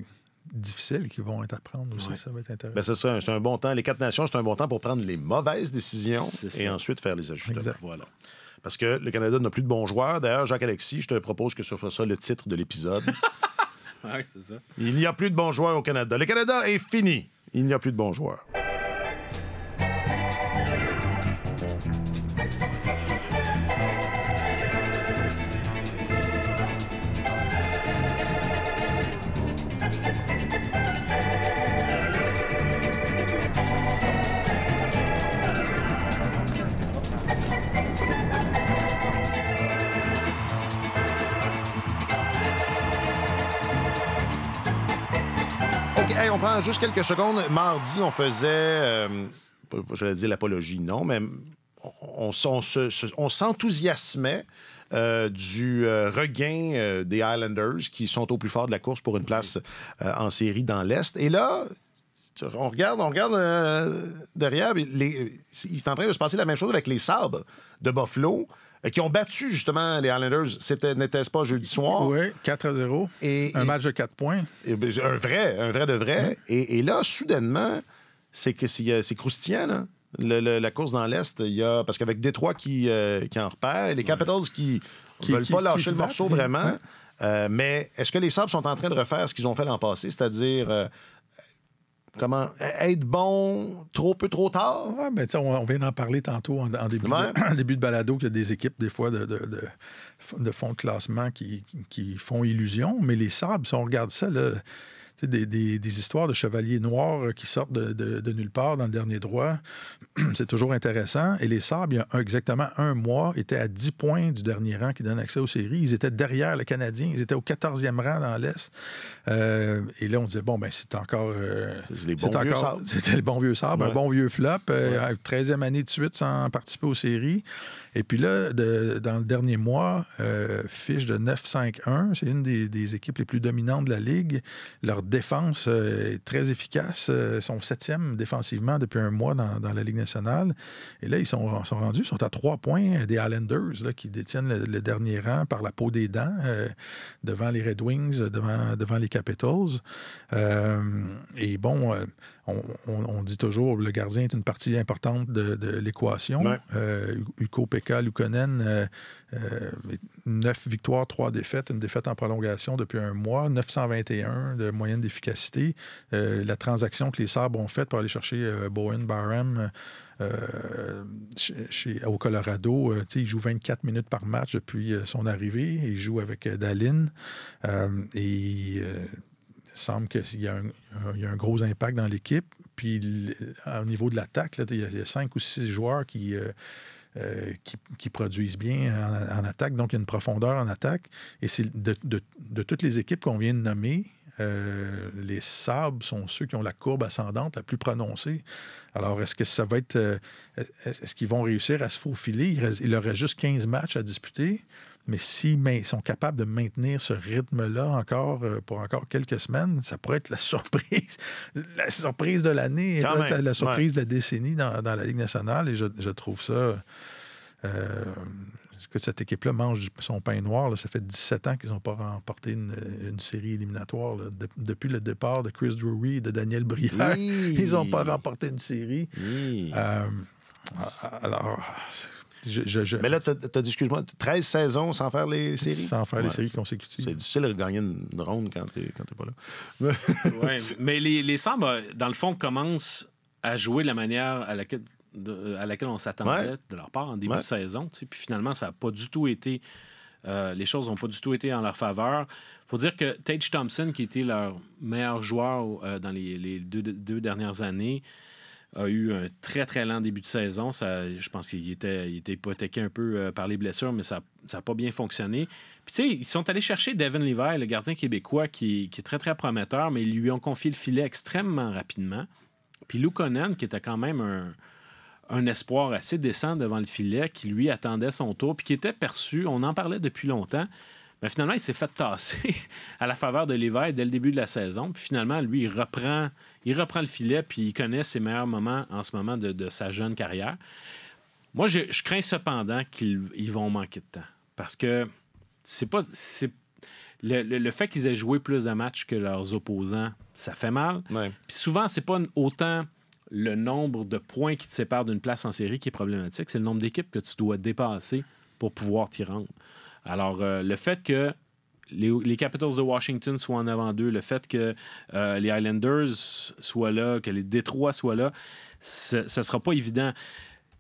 C: difficiles qui vont être à prendre aussi, ça va être intéressant.
A: Ben, c'est un bon temps. Les quatre nations, c'est un bon temps pour prendre les mauvaises décisions et ensuite faire les ajustements. Voilà. Parce que le Canada n'a plus de bons joueurs. D'ailleurs, Jacques-Alexis, je te propose que ce soit ça le titre de l'épisode. c'est ça. Il n'y a plus de bons joueurs au Canada. Le Canada est fini. Il n'y a plus de bons joueurs. juste quelques secondes. Mardi, on faisait, je euh, j'allais dire l'apologie, non, mais on, s'enthousiasmait. Euh, du euh, regain des Islanders qui sont au plus fort de la course pour une place en série dans l'Est. Et là, on regarde, on regarde derrière, il est en train de se passer la même chose avec les Sabres de Buffalo euh, qui ont battu justement les Islanders, C'était, n'était-ce pas jeudi soir? Oui,
C: 4 à 0. Et, un match de 4 points.
A: Eh ben, un vrai, un vrai de vrai. Et, là, soudainement, c'est, que c'est, c'est croustillant, la course dans l'Est, il y a. Parce qu'avec Détroit qui, euh, qui en repère, les Capitals qui ne veulent pas lâcher le morceau vraiment. Euh, mais est-ce que les Sabres sont en train de refaire ce qu'ils ont fait l'an passé, c'est-à-dire
C: Comment e-, être bon trop peu trop tard? ben, on, on, vient d'en parler tantôt en, début, de, début balado qu'il y a des équipes, des fois, de, de, de, fonds de classement qui, qui, font illusion. Mais les sables, si on regarde ça, là, des, histoires de chevaliers noirs euh, qui sortent de, nulle part dans le dernier droit, c'est toujours intéressant. Et les Sabres, il y a exactement un mois, étaient à 10 points du dernier rang qui donne accès aux séries. Ils étaient derrière le Canadien. Ils étaient au 14e rang dans l'Est. Euh, et là, on disait, bon, ben c'est encore... Euh, c'était le bon vieux Sabre, un bon vieux flop. 13e année de suite sans participer aux séries. Et puis là, dans le dernier mois, euh, fiche de 9-5-1, c'est une des, équipes les plus dominantes de la Ligue. Leur défense euh, est très efficace. Ils euh, sont septièmes défensivement depuis un mois dans, la Ligue nationale. Et là, ils sont, sont rendus, sont à trois points des Highlanders, qui détiennent le, dernier rang par la peau des dents devant les Red Wings, devant, devant les Capitals. et bon, on, dit toujours le gardien est une partie importante de, l'équation. Ouais. Lukonen, euh, euh, neuf victoires, trois défaites, une défaite en prolongation depuis un mois, 921 de moyenne d'efficacité. Euh, la transaction que les Sabres ont faite pour aller chercher Bowen Barham chez, au Colorado. il joue 24 minutes par match depuis son arrivée. Il joue avec Dalin. et il semble qu'il y, y, a un gros impact dans l'équipe. Puis, au niveau de l'attaque, il, il y a cinq ou six joueurs qui, euh, qui, produisent bien en, attaque. Donc, il y a une profondeur en attaque. Et c'est de, toutes les équipes qu'on vient de nommer, euh, les sables sont ceux qui ont la courbe ascendante la plus prononcée. Alors, est-ce que ça euh, est-ce qu'ils vont réussir à se faufiler? Il, aurait il juste 15 matchs à disputer. Mais si sont capables de maintenir ce rythme-là encore euh, pour encore quelques semaines, ça pourrait être la surprise, la surprise de l'année, la, la, surprise de la décennie dans, la Ligue nationale. Et je, trouve ça. que euh, cette équipe-là mange son pain noir. Ça fait 17 ans qu'ils n'ont pas remporté une, série éliminatoire. depuis le départ de Chris Drury et de Daniel Briard, ils n'ont pas remporté une série. Euh, alors,
A: mais là, tu as, excuse-moi, 13 saisons sans faire les séries? Sans faire les séries consécutives. C'est difficile de gagner une ronde quand tu pas là.
B: mais les, les dans le fond, commencent à jouer de la manière à laquelle, on s'attendait de leur part en début de saison. Puis finalement, ça n'a pas du tout été... Euh, les choses n'ont pas du tout été en leur faveur. faut dire que Tage Thompson, qui était leur meilleur joueur euh, dans les, deux, dernières années, a eu un très, très lent début de saison. je pense qu'il était, était hypothéqué un peu euh, par les blessures, mais ça n'a pas bien fonctionné. Puis, tu sais, ils sont allés chercher Devin Levi, le gardien québécois, qui, est très, très prometteur, mais ils lui ont confié le filet extrêmement rapidement. Puis Lou Conan, qui était quand même un, un espoir assez décent devant le filet, qui lui attendait son tour, puis qui était perçu, on en parlait depuis longtemps, mais finalement, il s'est fait tasser à la faveur de l'hiver dès le début de la saison. Puis finalement, lui, il reprend, il reprend le filet, puis il connaît ses meilleurs moments en ce moment de, sa jeune carrière. Moi, je, crains cependant qu'ils vont manquer de temps. Parce que c'est pas. Le, fait qu'ils aient joué plus de matchs que leurs opposants, ça fait mal. Puis souvent, c'est pas autant le nombre de points qui te séparent d'une place en série qui est problématique, c'est le nombre d'équipes que tu dois dépasser pour pouvoir t'y rendre. Alors, euh, le fait que les, Capitals de Washington soient en avant d'eux, le fait que euh, les Islanders soient là, que les Détroits soient là, ça ne sera pas évident.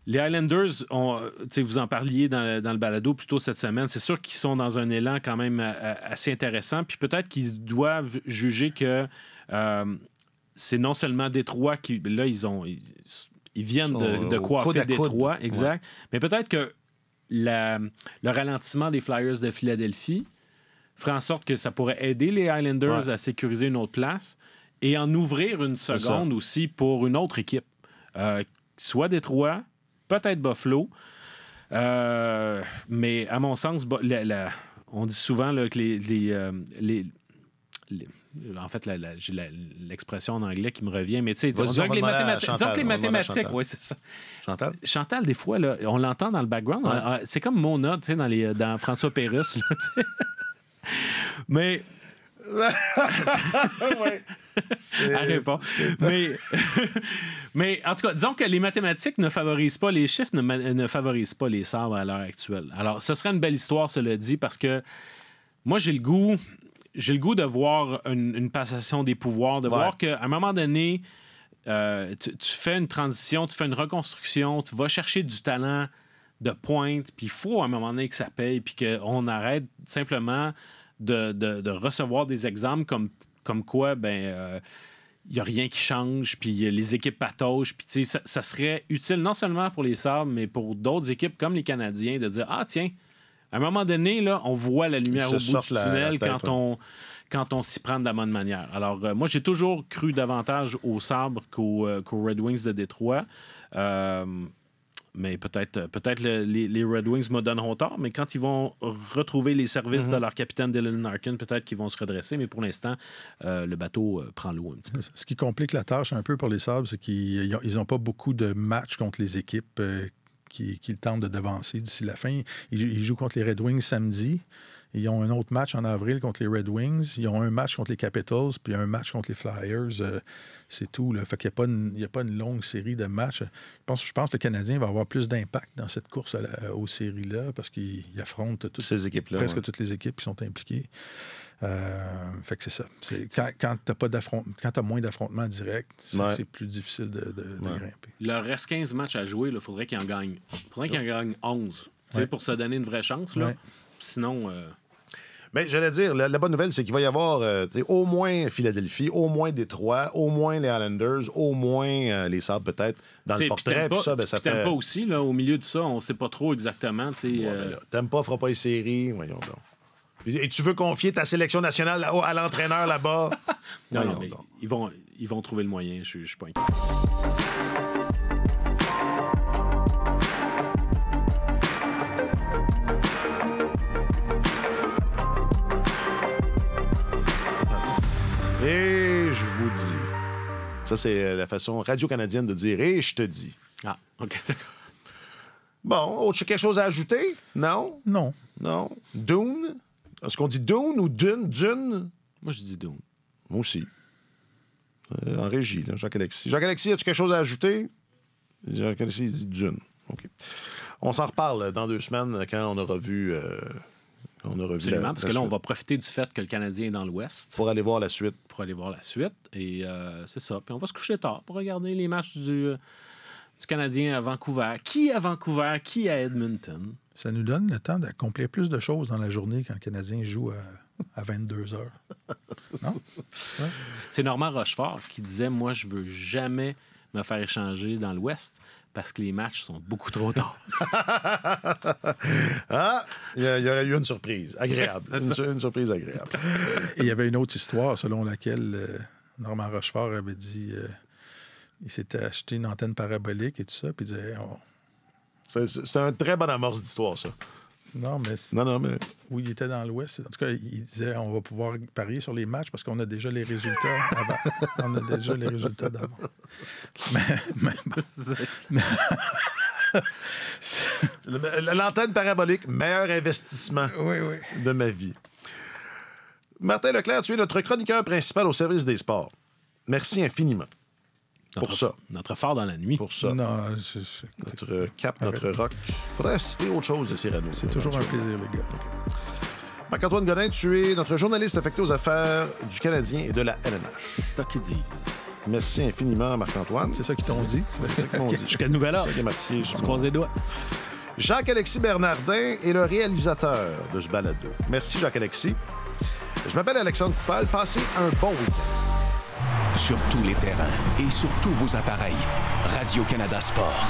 B: Les Islanders, euh, vous en parliez dans le, balado plus tôt cette semaine, c'est sûr qu'ils sont dans un élan quand même assez intéressant. Puis peut-être qu'ils doivent juger que c'est non seulement Détroit qui. Là, ils ont. Ils, viennent de, de coiffer Détroit, exact. Mais peut-être que le ralentissement des Flyers de Philadelphie ferait en sorte que ça pourrait aider les Islanders à sécuriser une autre place et en ouvrir une seconde aussi pour une autre équipe. Euh, soit Détroit, peut-être Buffalo. Euh, mais à mon sens, on dit souvent que les euh, en fait, j'ai l'expression en anglais qui me revient, mais tu sais, disons que les mathématiques, Chantal, les mathématiques Chantal? Chantal, des fois, on l'entend dans le background, euh, c'est comme Mona, tu sais, dans, euh, dans François Pérusse, Mais...
A: ouais.
B: Elle pas. Mais, en tout cas, disons que les mathématiques ne favorisent pas les chiffres, ne, ne favorisent pas les sabres à l'heure actuelle. Alors, ce serait une belle histoire, cela dit, parce que moi, j'ai le goût, j'ai le goût de voir une, passation des pouvoirs, de voir qu'à un moment donné, euh, tu, fais une transition, tu fais une reconstruction, tu vas chercher du talent de pointe, puis il faut à un moment donné que ça paye, puis qu'on arrête simplement de, recevoir des exemples comme, comme quoi, ben. il euh, n'y a rien qui change, puis les équipes patauchent, puis ça, ça serait utile non seulement pour les Sables, mais pour d'autres équipes comme les Canadiens de dire Ah, tiens, à un moment donné, là, on voit la lumière au bout du tunnel quand, on, quand on s'y prend de la bonne manière. Alors, euh, moi, j'ai toujours cru davantage au sabre euh, qu'aux Red Wings de Détroit. Euh, mais peut-être peut-être les, Red Wings me donneront tort, mais quand ils vont retrouver les services de mm-hmm. leur capitaine Dylan Larkin,
C: peut-être qu'ils vont se redresser, mais pour l'instant, le bateau prend l'eau un petit peu. Ce qui complique la tâche un peu pour les Sabres, c'est qu'ils n'ont pas beaucoup de matchs contre les équipes qu'il tente de devancer d'ici la fin. il, joue contre les Red Wings samedi. Ils ont un autre match en avril contre les Red Wings. Ils ont un match contre les Capitals, puis un match contre les Flyers. Euh, c'est tout. Là. Fait qu'il n'y a, pas une longue série de matchs. Je pense, je pense que le Canadien va avoir plus d'impact dans cette course euh, aux séries-là parce qu'il affronte toutes, Ces équipes presque toutes les équipes qui sont impliquées. Euh, fait que c'est ça. quand, quand tu as, moins d'affrontements directs, c'est plus difficile de, grimper.
B: Il leur reste 15 matchs à jouer, il faudrait qu'ils en gagnent. Faudrait qu'ils en gagnent 11 pour se donner une vraie chance. Là. Sinon. Mais ben, j'allais dire, la,
A: bonne nouvelle, c'est qu'il va y avoir euh, au moins Philadelphie, au moins Détroit, au moins les Islanders, au moins euh, les Sables, peut-être
B: dans le portrait. Puis ça, ben, ça fait... pas aussi, là, au milieu de ça, on sait pas
A: trop exactement. Euh, ben t'aimes pas, fera pas les séries, voyons Et tu veux confier ta sélection nationale à, l'entraîneur là-bas?
B: non, non, ils vont, ils vont trouver le moyen, je suis pas inquiet.
A: Ça, c'est euh, la façon radio-canadienne de dire et je te dis. Ah, OK, d'accord. Bon, oh, autre quelque chose à ajouter? Non? Non. Non. Dune? Est-ce qu'on dit Dune ou Dune? Dune? Moi, je dis Dune. Moi aussi. Euh, en régie, là, Jacques-Alexis. Jacques-Alexis, as-tu quelque chose à ajouter? Jacques-Alexis, il dit Dune. OK. On s'en reparle dans deux semaines euh, quand on aura vu... On parce que là, on va profiter du fait que le
B: Canadien est dans l'Ouest. Pour aller voir la suite. Pour aller voir la suite. Et euh, c'est ça. Puis on va se coucher tard pour regarder les matchs du, euh, Canadien à Vancouver. Qui à Vancouver, qui à
C: Edmonton? Ça nous donne le temps d'accomplir plus de choses dans la journée quand le Canadien joue à, 22 heures. non?
B: C'est Normand Rochefort qui disait Moi, je veux jamais me faire échanger dans l'Ouest parce que les matchs sont beaucoup trop tard.
A: Ah, il y, aurait eu une surprise agréable. une, surprise agréable.
C: il y avait une autre histoire selon laquelle euh, Norman Rochefort avait dit euh, il s'était acheté une antenne parabolique et tout ça, puis disait. Oh. c'est un très
A: bon amorce d'histoire, ça.
C: Non, mais. Non, mais. Oui, il était dans l'Ouest. En tout cas, il disait on va pouvoir parier sur les matchs parce qu'on a déjà les résultats on a déjà les résultats d'avant. Mais.
A: L'antenne parabolique, meilleur investissement de ma vie. Martin Leclerc, tu es notre chroniqueur principal au service des sports. Merci infiniment pour ça. Notre phare dans la nuit. Pour ça. Notre euh, cap, notre rock Il Faudrait citer autre chose ici René C'est toujours un plaisir, les gars. Marc-Antoine Godin, tu es notre journaliste affecté aux affaires du Canadien et de la LNH. C'est ça qu'ils disent. Merci infiniment, Marc-Antoine. C'est ça qu'ils t'ont dit. C'est ça qu'ils dit. nouvelle heure. Merci. les doigts. Jacques-Alexis Bernardin est le réalisateur de ce balado. Merci, Jacques-Alexis. Je m'appelle Alexandre Coupal. Passez un bon week-end sur tous les terrains et sur
B: tous vos appareils. Radio-Canada Sport.